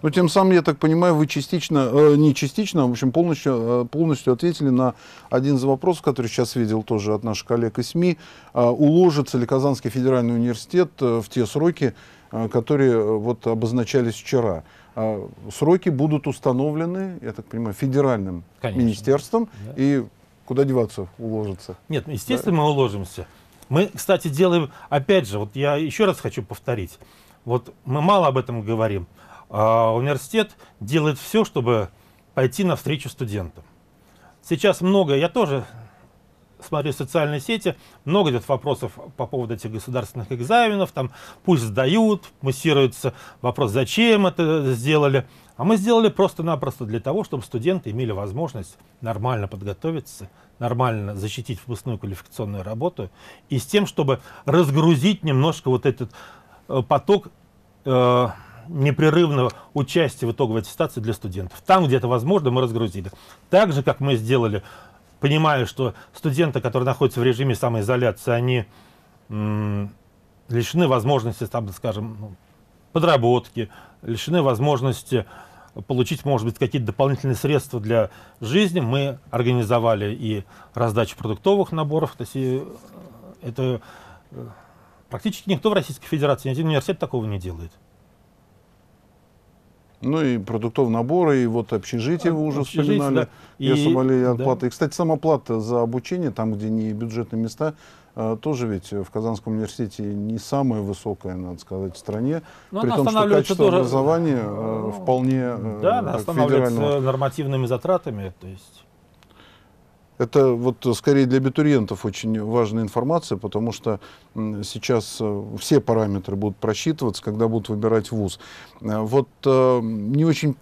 Ну, тем самым, я так понимаю, вы частично, э, не частично, а, в общем, полностью, э, полностью ответили на один из вопросов, который сейчас видел тоже от наших коллег из СМИ. Э, уложится ли Казанский федеральный университет э, в те сроки, э, которые э, вот обозначались вчера? Э, сроки будут установлены, я так понимаю, федеральным Конечно. министерством, да. и куда деваться уложится? Нет, ну, естественно, да. мы уложимся. Мы, кстати, делаем, опять же, вот я еще раз хочу повторить, вот мы мало об этом говорим, а университет делает все, чтобы пойти навстречу студентам. Сейчас много, я тоже смотрю социальные сети, много идет вопросов по поводу этих государственных экзаменов, там пусть сдают, муссируется вопрос, зачем это сделали. А мы сделали просто-напросто для того, чтобы студенты имели возможность нормально подготовиться нормально защитить выпускную квалификационную работу, и с тем, чтобы разгрузить немножко вот этот э, поток э, непрерывного участия в итоговой аттестации для студентов. Там, где это возможно, мы разгрузили. Так же, как мы сделали, понимая, что студенты, которые находятся в режиме самоизоляции, они м, лишены возможности, там, скажем, ну, подработки, лишены возможности получить, может быть, какие-то дополнительные средства для жизни. Мы организовали и раздачу продуктовых наборов. То есть э, это э, практически никто в Российской Федерации, ни один университет такого не делает. Ну и продуктовые наборы, и вот общежитие а, вы уже общежитие, вспоминали, да. и, и, и оплата. Да. И, кстати, самоплата за обучение, там, где не бюджетные места, а, тоже ведь в Казанском университете не самая высокая, надо сказать, в стране. Но ну, при том, что качество тоже... образования э, ну, вполне э, Да, она останавливается нормативными затратами. То есть... Это вот скорее для абитуриентов очень важная информация, потому что сейчас э, все параметры будут просчитываться, когда будут выбирать вуз. Вот не очень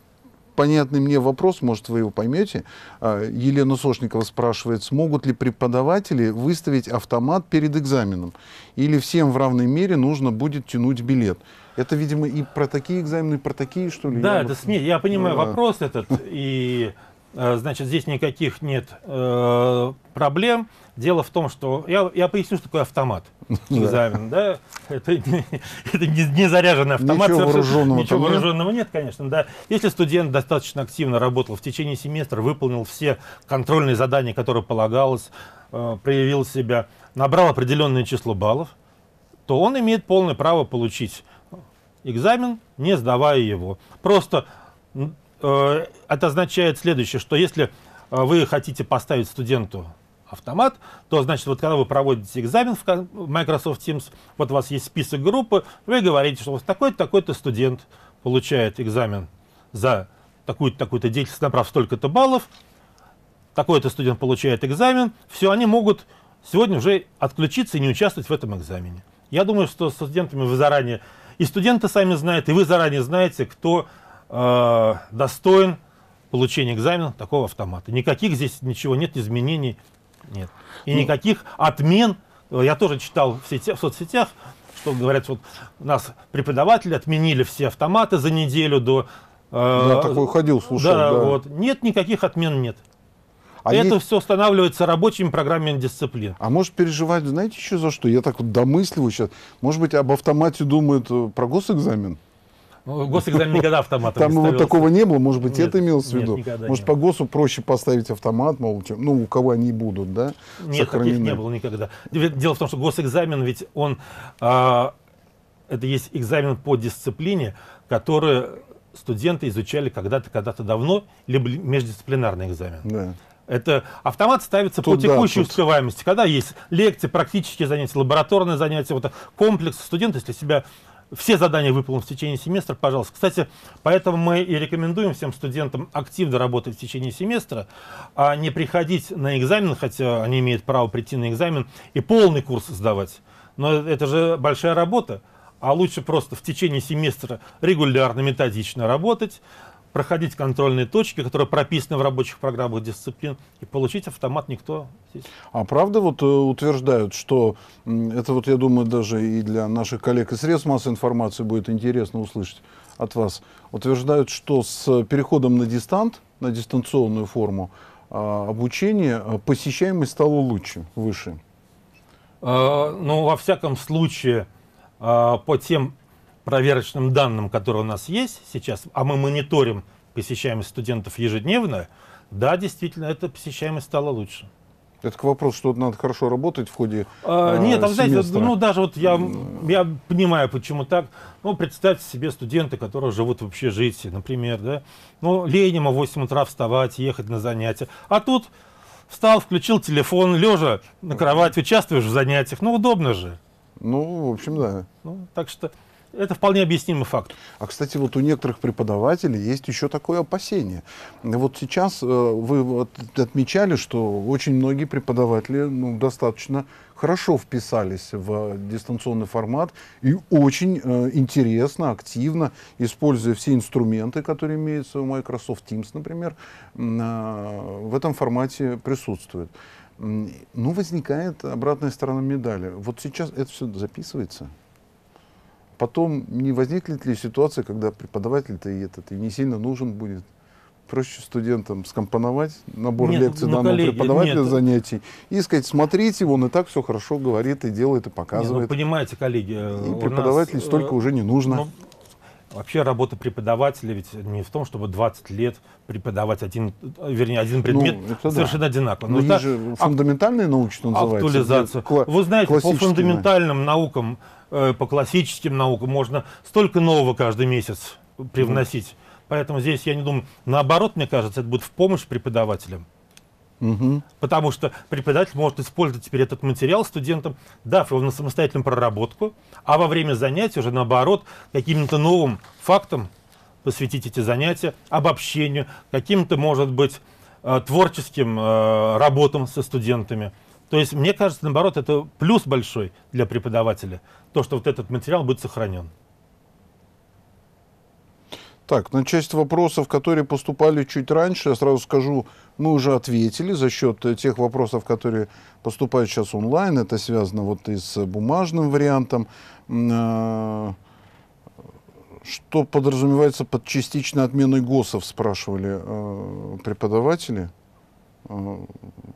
понятный мне вопрос, может, вы его поймете. А, Елена Сошникова спрашивает, смогут ли преподаватели выставить автомат перед экзаменом? Или всем в равной мере нужно будет тянуть билет? Это, видимо, и про такие экзамены, и про такие, что ли? Да, я это вот... смесь. Я понимаю да. вопрос этот, и, э, значит, здесь никаких нет э, проблем. Дело в том, что... Я, я поясню, что такое автомат. экзамен, да? Это не заряженный автомат. Ничего вооруженного Ничего вооруженного нет, конечно, да. Если студент достаточно активно работал в течение семестра, выполнил все контрольные задания, которые полагалось, э, проявил себя, набрал определенное число баллов, то он имеет полное право получить экзамен, не сдавая его. Просто э, это означает следующее, что если э, вы хотите поставить студенту автомат, то, значит, вот когда вы проводите экзамен в Microsoft Teams, вот у вас есть список группы, вы говорите, что вот такой-то, такой-то студент получает экзамен за такую-то, такую-то деятельность, набрав столько-то баллов, такой-то студент получает экзамен, все, они могут сегодня уже отключиться и не участвовать в этом экзамене. Я думаю, что с студентами вы заранее, и студенты сами знают, и вы заранее знаете, кто э, достоин получения экзамена такого автомата. Никаких здесь ничего нет, изменений нет. И ну, никаких отмен. Я тоже читал в, сети, в соцсетях, что говорят, вот нас преподаватели отменили все автоматы за неделю до... Э, такой ходил, слушал. Да, да. Вот. Нет, никаких отмен нет. А это есть... все устанавливается рабочими программами дисциплин. А может переживать, знаете, еще за что? Я так вот домысливаю сейчас. Может быть, об автомате думают э, про госэкзамен? Госэкзамен никогда автомат. Там вот такого не было, может быть, это имелось в виду. Может, по ГОСу проще поставить автомат, мол, чем, ну, у кого они будут, да, Нет, таких не было никогда. Дело в том, что госэкзамен, ведь он, а, это есть экзамен по дисциплине, который студенты изучали когда-то, когда-то давно, либо междисциплинарный экзамен. Да. Это автомат ставится тут, по текущей да, тут. успеваемости. Когда есть лекции, практические занятия, лабораторные занятия, вот комплекс, студент, если себя все задания выполнил в течение семестра, пожалуйста. Кстати, поэтому мы и рекомендуем всем студентам активно работать в течение семестра, а не приходить на экзамен, хотя они имеют право прийти на экзамен и полный курс сдавать. Но это же большая работа а лучше просто в течение семестра регулярно, методично работать, проходить контрольные точки, которые прописаны в рабочих программах дисциплин, и получить автомат никто здесь. А правда вот э, утверждают, что это вот, я думаю, даже и для наших коллег и средств массовой информации будет интересно услышать от вас, утверждают, что с переходом на дистант, на дистанционную форму а, обучения, э, посещаемость стала лучше, выше? А, ну, во всяком случае, а, по тем проверочным данным, которые у нас есть сейчас, а мы мониторим посещаемость студентов ежедневно, да, действительно, эта посещаемость стала лучше. Это к вопросу, что надо хорошо работать в ходе а, а Нет, а, знаете, ну даже вот я, я понимаю, почему так. Ну, представьте себе студенты, которые живут в общежитии, например, да. Ну, лень ему в 8 утра вставать, ехать на занятия. А тут встал, включил телефон, лежа на кровати, участвуешь в занятиях. Ну, удобно же. Ну, в общем, да. Ну, так что... Это вполне объяснимый факт. А, кстати, вот у некоторых преподавателей есть еще такое опасение. Вот сейчас э, вы вот отмечали, что очень многие преподаватели ну, достаточно хорошо вписались в дистанционный формат и очень э, интересно, активно, используя все инструменты, которые имеются у Microsoft Teams, например, э, в этом формате присутствует. Ну, возникает обратная сторона медали. Вот сейчас это все записывается? потом не возникнет ли ситуация, когда преподаватель-то и этот и не сильно нужен будет? Проще студентам скомпоновать набор нет, лекций ну, данного коллеги, преподавателя нет. занятий и сказать, смотрите, он и так все хорошо говорит, и делает, и ну, показывает. Нет, ну, понимаете, коллеги, э, и преподавателей нас, э, столько э, уже не нужно. Ну, Вообще работа преподавателя ведь не в том, чтобы 20 лет преподавать один, вернее, один предмет ну, совершенно да. одинаково. Но, Но ну, да, же фундаментальные ак- науки, что называется. Актуализация. Кла- Вы знаете, по фундаментальным наукам Э, по классическим наукам, можно столько нового каждый месяц привносить. Угу. Поэтому здесь, я не думаю, наоборот, мне кажется, это будет в помощь преподавателям. Угу. Потому что преподаватель может использовать теперь этот материал студентам, дав его на самостоятельную проработку, а во время занятий уже наоборот каким-то новым фактом посвятить эти занятия, обобщению, каким-то, может быть, э, творческим э, работам со студентами. То есть, мне кажется, наоборот, это плюс большой для преподавателя, то, что вот этот материал будет сохранен. Так, на ну, часть вопросов, которые поступали чуть раньше, я сразу скажу, мы уже ответили за счет э, тех вопросов, которые поступают сейчас онлайн. Это связано вот и с бумажным вариантом. Э, что подразумевается под частичной отменой ГОСов, спрашивали э, преподаватели.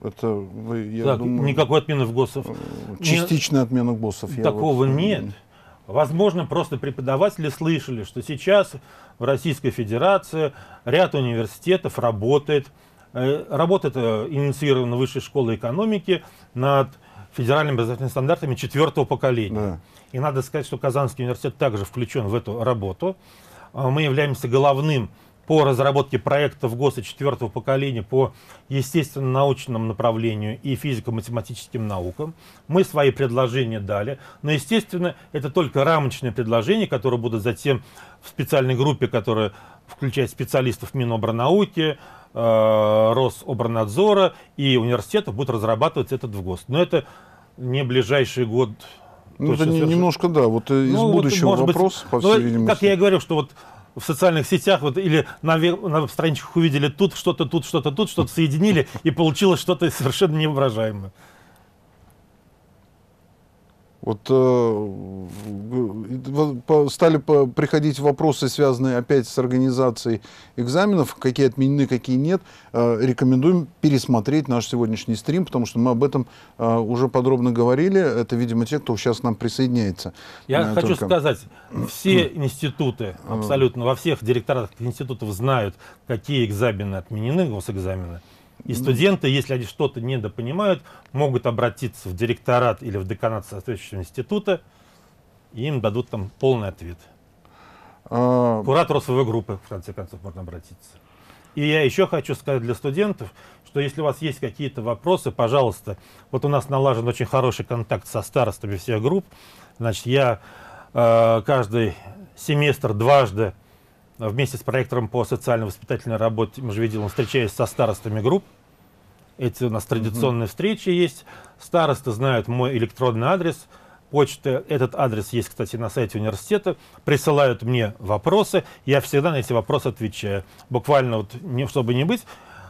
Это, я так, думаю, никакой отмены в ГОСов. Э, частичная не, отмена ГОСов. Такого вот, нет. Возможно, просто преподаватели слышали, что сейчас в Российской Федерации ряд университетов работает. Э, работает эта инициирована Высшей школой экономики над федеральными образовательными стандартами четвертого поколения. Да. И надо сказать, что Казанский университет также включен в эту работу. А мы являемся головным по разработке проектов ГОСа четвертого поколения по естественно-научному направлению и физико-математическим наукам. Мы свои предложения дали, но, естественно, это только рамочные предложения, которые будут затем в специальной группе, которая включает специалистов Минобрнауки, э, Рособорнадзора и университетов, будут разрабатывать этот в ГОСТ. Но это не ближайший год ну, это не, немножко, да, вот э, из ну, будущего вот, вопрос, быть, по всей ну, видимости. Как я и говорил, что вот в социальных сетях вот, или на, на страничках увидели тут что-то, тут что-то, тут что-то соединили, и получилось что-то совершенно невоображаемое. Вот э, стали приходить вопросы, связанные опять с организацией экзаменов, какие отменены, какие нет. Э, рекомендуем пересмотреть наш сегодняшний стрим, потому что мы об этом э, уже подробно говорили. Это, видимо, те, кто сейчас к нам присоединяется. Я э, хочу сказать, все институты, э. абсолютно во всех директоратах институтов знают, какие экзамены отменены, госэкзамены. И студенты, если они что-то недопонимают, могут обратиться в директорат или в деканат соответствующего института, и им дадут там полный ответ. А... Куратору своей группы, в конце концов, можно обратиться. И я еще хочу сказать для студентов, что если у вас есть какие-то вопросы, пожалуйста, вот у нас налажен очень хороший контакт со старостами всех групп, значит, я э, каждый семестр дважды Э, вместе с проектором по социально-воспитательной работе Можжеведиловым встречаясь со старостами групп. Эти у нас традиционные mm-hmm. встречи есть. Старосты знают мой электронный адрес – почта. Этот адрес есть, кстати, на сайте университета. Присылают мне вопросы. Я всегда на эти вопросы отвечаю. Буквально, вот, не, чтобы не быть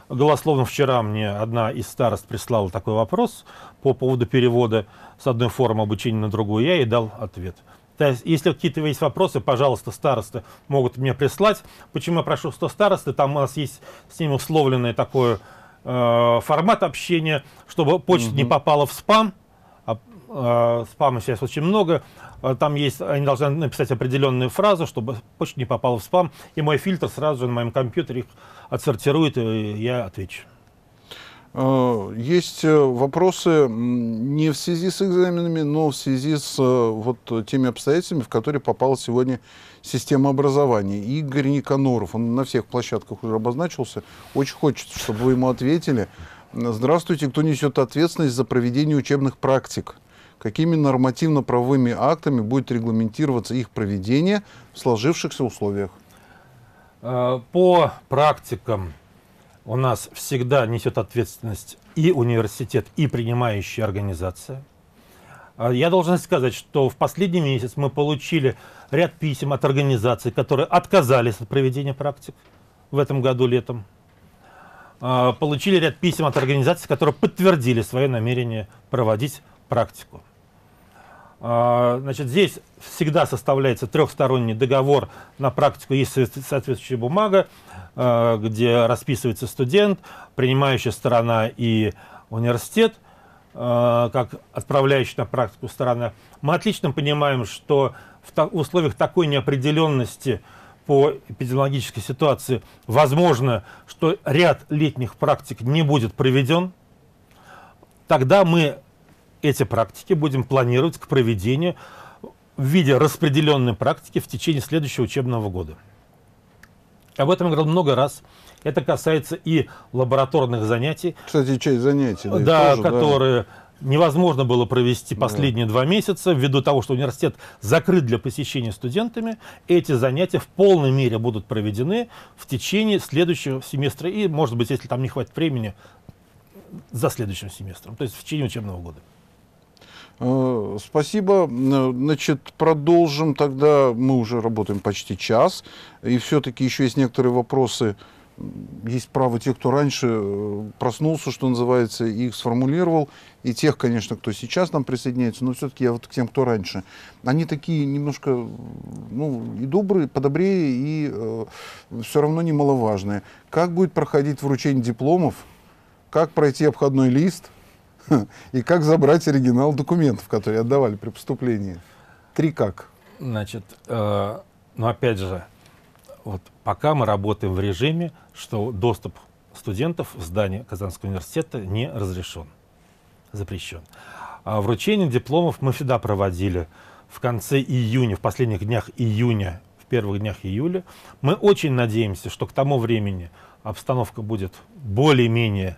голословно, вчера мне одна из старост прислала такой вопрос по поводу перевода с одной формы обучения на другую. Я ей дал ответ. То есть, если какие-то есть вопросы, пожалуйста, старосты могут мне прислать. Почему я прошу 100 старосты? Там у нас есть с ними условленный такой э, формат общения, чтобы почта угу. не попала в спам. А, э, спама сейчас очень много. Э, там есть, они должны написать определенную фразу, чтобы почта не попала в спам. И мой фильтр сразу же на моем компьютере их отсортирует, и я отвечу. Э, есть э, вопросы не в связи с экзаменами, но в связи с э, вот теми обстоятельствами, в которые попала сегодня система образования. Игорь Никаноров, он на всех площадках уже обозначился, очень хочет, чтобы вы ему ответили. Здравствуйте, кто несет ответственность за проведение учебных практик? Какими нормативно-правовыми актами будет регламентироваться их проведение в сложившихся условиях? По практикам у нас всегда несет ответственность и университет, и принимающая организация. А, я должен сказать, что в последний месяц мы получили ряд писем от организаций, которые отказались от проведения практик в этом году летом. А, получили ряд писем от организаций, которые подтвердили свое намерение проводить практику. А, значит, здесь всегда составляется трехсторонний договор. На практику есть соответствующая бумага, э, где расписывается студент, принимающая сторона и университет, э, как отправляющая на практику сторона. Мы отлично понимаем, что в условиях такой неопределенности по эпидемиологической ситуации возможно, что ряд летних практик не будет проведен. Тогда мы эти практики будем планировать к проведению в виде распределенной практики в течение следующего учебного года. Об этом я говорил много раз. Это касается и лабораторных занятий. Кстати, часть занятий. Да, да тоже, которые да. невозможно было провести последние да. два месяца ввиду того, что университет закрыт для посещения студентами. Эти занятия в полной мере будут проведены в течение следующего семестра и, может быть, если там не хватит времени, за следующим семестром, то есть в течение учебного года. Э, спасибо. Э, значит, продолжим тогда. Мы уже работаем почти час. И все-таки еще есть некоторые вопросы. Есть право тех, кто раньше э, проснулся, что называется, и их сформулировал, и тех, конечно, кто сейчас нам присоединяется, но все-таки я вот к тем, кто раньше. Они такие немножко, ну, и добрые, подобрее, и э, все равно немаловажные. Как будет проходить вручение дипломов? Как пройти обходной лист? И как забрать оригинал документов, которые отдавали при поступлении? Три как? Значит, э, ну опять же, вот пока мы работаем в режиме, что доступ студентов в здание Казанского университета не разрешен, запрещен. А вручение дипломов мы всегда проводили в конце июня, в последних днях июня, в первых днях июля. Мы очень надеемся, что к тому времени обстановка будет более-менее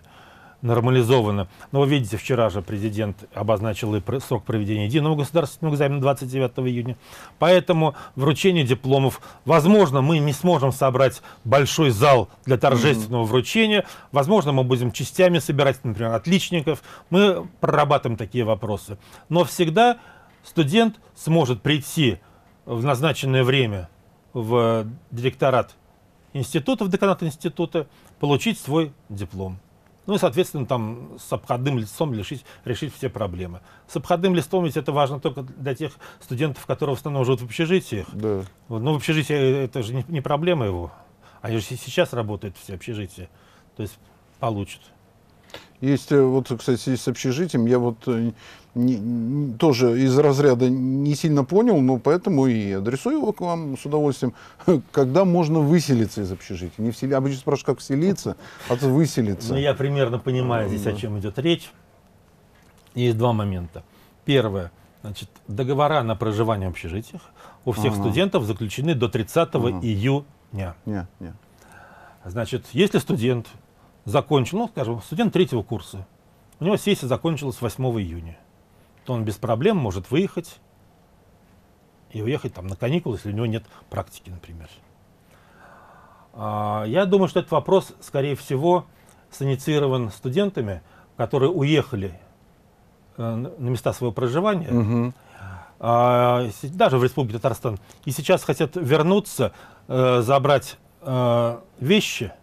нормализовано. Но вы видите, вчера же президент обозначил и срок проведения единого государственного экзамена 29 июня. Поэтому вручение дипломов, возможно, мы не сможем собрать большой зал для торжественного mm-hmm. вручения. Возможно, мы будем частями собирать, например, отличников. Мы прорабатываем такие вопросы. Но всегда студент сможет прийти в назначенное время в директорат института, в деканат института, получить свой диплом. Ну и, соответственно, там с обходным листом решить, решить все проблемы. С обходным листом ведь это важно только для тех студентов, которые в основном живут в общежитиях. Да. Вот, но ну, в общежитии э, это же не, не проблема его. Они а же сейчас работают все общежития. То есть получат. Есть, э, вот, кстати, с общежитием, я вот э, не, тоже из разряда не сильно понял, но поэтому и адресую его к вам с удовольствием. Когда можно выселиться из общежития? Не всели... Обычно спрашивают, как вселиться, а то выселиться. Ну, я примерно понимаю здесь, о чем идет речь. Есть два момента. Первое. Значит, договора на проживание в общежитиях у всех ага. студентов заключены до 30 ага. июня. Не, не. Значит, если студент закончил, ну, скажем, студент третьего курса. У него сессия закончилась 8 июня. То он без проблем может выехать и уехать там на каникулы, если у него нет практики, например. А, я думаю, что этот вопрос, скорее всего, синициирован студентами, которые уехали э, на места своего проживания, угу. а, даже в Республике Татарстан, и сейчас хотят вернуться, э, забрать э, вещи –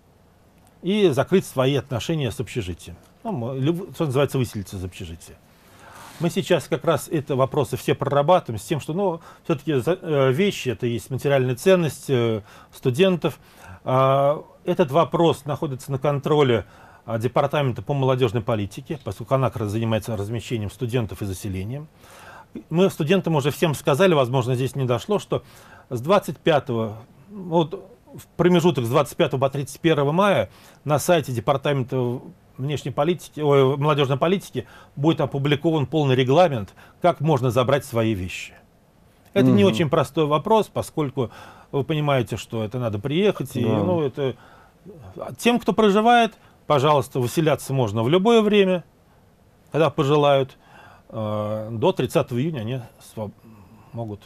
и закрыть свои отношения с общежитием. Ну, что называется, выселиться из общежития. Мы сейчас как раз это вопросы все прорабатываем с тем, что ну, все-таки э, вещи, это есть материальная ценность э, студентов. А, этот вопрос находится на контроле а, Департамента по молодежной политике, поскольку она занимается размещением студентов и заселением. Мы студентам уже всем сказали, возможно, здесь не дошло, что с 25 вот в промежуток с 25 по 31 мая на сайте Департамента внешней политики, ой, молодежной политики будет опубликован полный регламент, как можно забрать свои вещи. Это угу. не очень простой вопрос, поскольку вы понимаете, что это надо приехать. Да. И, ну, это... А тем, кто проживает, пожалуйста, выселяться можно в любое время, когда пожелают. А, до 30 июня они могут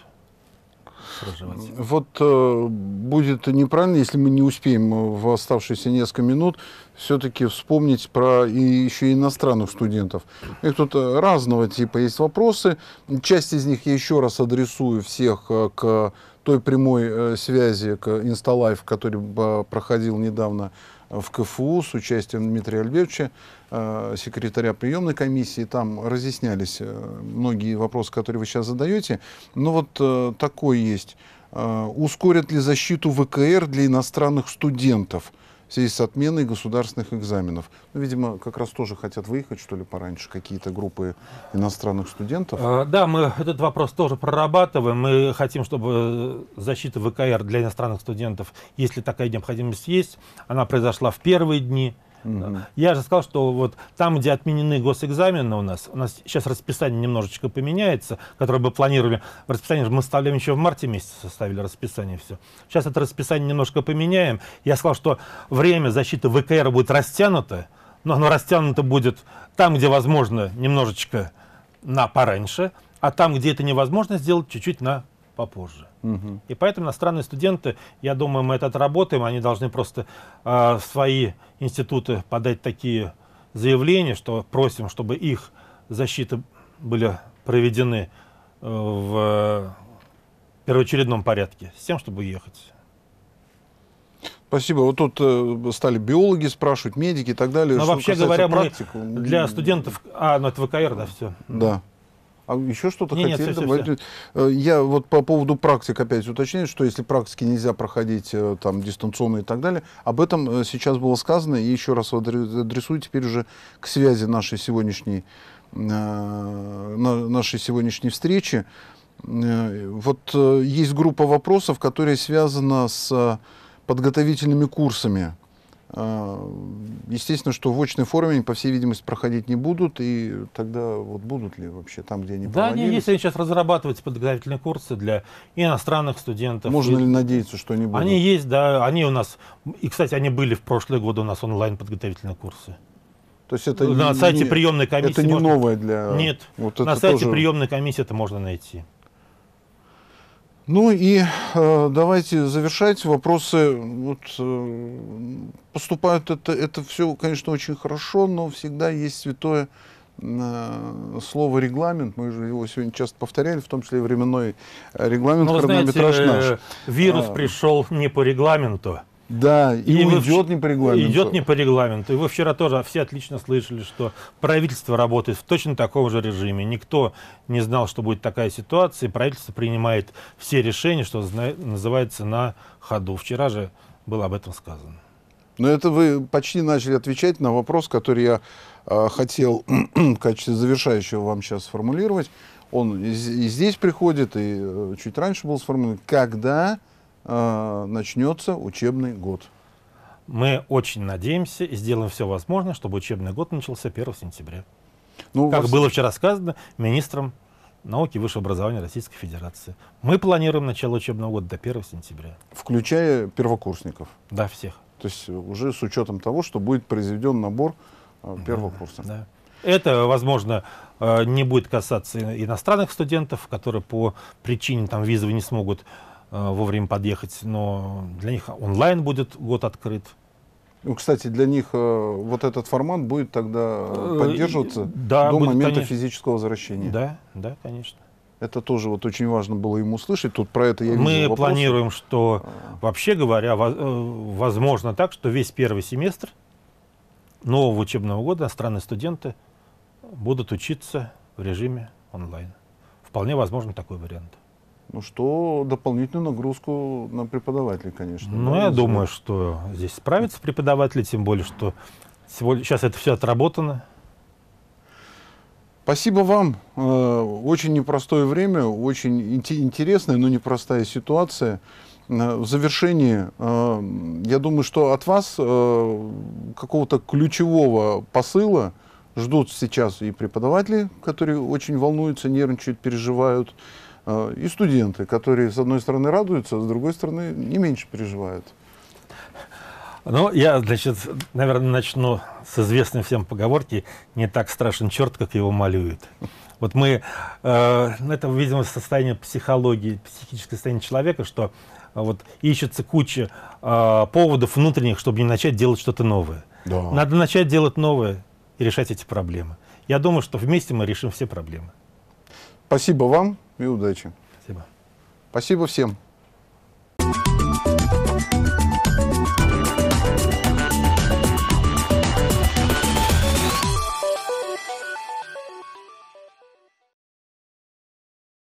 проживать? Вот э, будет неправильно, если мы не успеем э, в оставшиеся несколько минут все-таки вспомнить про и еще иностранных студентов. Их тут э, разного типа есть вопросы. Часть из них я еще раз адресую всех к той прямой связи, к Инсталайф, который проходил недавно в КФУ с участием Дмитрия Альбевича, э, секретаря приемной комиссии. Там разъяснялись э, многие вопросы, которые вы сейчас задаете. Но вот э, такой есть. Ускорят ли защиту ВКР для иностранных студентов – в связи с отменой государственных экзаменов. Ну, видимо, как раз тоже хотят выехать, что ли, пораньше какие-то группы иностранных студентов. А, да, мы этот вопрос тоже прорабатываем. Мы хотим, чтобы э, защита ВКР для иностранных студентов, если такая необходимость есть, она произошла в первые дни Mm-hmm. Я же сказал, что вот там, где отменены госэкзамены у нас, у нас сейчас расписание немножечко поменяется, которое мы планировали. Расписание мы ставили еще в марте месяце, составили расписание все. Сейчас это расписание немножко поменяем. Я сказал, что время защиты ВКР будет растянуто, но оно растянуто будет там, где возможно, немножечко на пораньше, а там, где это невозможно сделать, чуть-чуть на попозже. Угу. И поэтому иностранные студенты, я думаю, мы это отработаем, они должны просто э, в свои институты подать такие заявления, что просим, чтобы их защиты были проведены э, в первоочередном порядке, с тем, чтобы уехать. Спасибо. Вот тут э, стали биологи спрашивать, медики и так далее. Но Что вообще говоря, практику... мы для студентов... А, ну это ВКР, да, все. Да. А еще что-то не, хотели нет, все, добавить? Все, все. Э, я вот по поводу практик опять уточняю, что если практики нельзя проходить э, там дистанционно и так далее, об этом э, сейчас было сказано, и еще раз адресую теперь уже к связи нашей сегодняшней, нашей сегодняшней встречи. Вот есть группа вопросов, которая связана с подготовительными курсами а, естественно, что в очной форме по всей видимости, проходить не будут, и тогда вот будут ли вообще там, где они Да, они, если сейчас разрабатывать подготовительные курсы для иностранных студентов. Можно и... ли надеяться, что они будут? Они есть, да, они у нас, и, кстати, они были в прошлые годы у нас онлайн-подготовительные курсы. То есть это на не, сайте приемной комиссии. Это не можно... новое для. Нет. Вот на сайте тоже... приемной комиссии это можно найти. Ну и э, давайте завершать. Вопросы вот, э, поступают. Это, это все, конечно, очень хорошо, но всегда есть святое э, слово регламент, мы же его сегодня часто повторяли, в том числе временной э, регламент, Но, ну, хронометраж знаете, наш. Э, вирус а, пришел не по регламенту, да, и, и уйдет вы, не по регламенту. Идет не по регламенту. И вы вчера тоже все отлично слышали, что правительство работает в точно таком же режиме. Никто не знал, что будет такая ситуация. И правительство принимает все решения, что называется, на ходу. Вчера же было об этом сказано. Но это вы почти начали отвечать на вопрос, который я э, хотел в качестве завершающего вам сейчас сформулировать. Он и, здесь приходит, и э, чуть раньше был сформулирован. Когда а, начнется учебный год. Мы очень надеемся и сделаем все возможное, чтобы учебный год начался 1 сентября. Ну, как вас... было вчера сказано министром науки и высшего образования Российской Федерации. Мы планируем начало учебного года до 1 сентября. Включая первокурсников? Да, всех. То есть уже с учетом того, что будет произведен набор э, а, первого да, Да. Это, возможно, а, не будет касаться иностранных студентов, которые по причине там, визы не смогут Э, вовремя подъехать, но для них онлайн будет год открыт. Ну, кстати, для них э, вот этот формат будет тогда э, поддерживаться да, до будет, момента конечно. физического возвращения. Да, да, конечно. Это тоже вот очень важно было ему услышать. Тут про это я Мы вопросы. планируем, что а. вообще говоря, возможно так, что весь первый семестр нового учебного года иностранные студенты будут учиться в режиме онлайн. Вполне возможен такой вариант. Ну что, дополнительную нагрузку на преподавателей, конечно. Ну, я думаю, что здесь справятся преподаватели, тем более, что сегодня, сейчас это все отработано. Спасибо вам. Э, очень непростое время, очень интересная, но непростая ситуация. Э, в завершении, э, я думаю, что от вас какого-то ключевого посыла ждут сейчас и преподаватели, которые очень волнуются, нервничают, переживают, а, и студенты, которые, с одной стороны, радуются, а с другой стороны, не меньше переживают. Ну, я, значит, наверное, начну с известной всем поговорки «Не так страшен черт, как его малюют». Вот мы, э, ну, это, видимо, состояние психологии, психическое состояние человека, что э, вот ищется куча э, поводов внутренних, чтобы не начать делать что-то новое. Да. Надо начать делать новое и решать эти проблемы. Я думаю, что вместе мы решим все проблемы. Спасибо вам и удачи. Спасибо. Спасибо всем.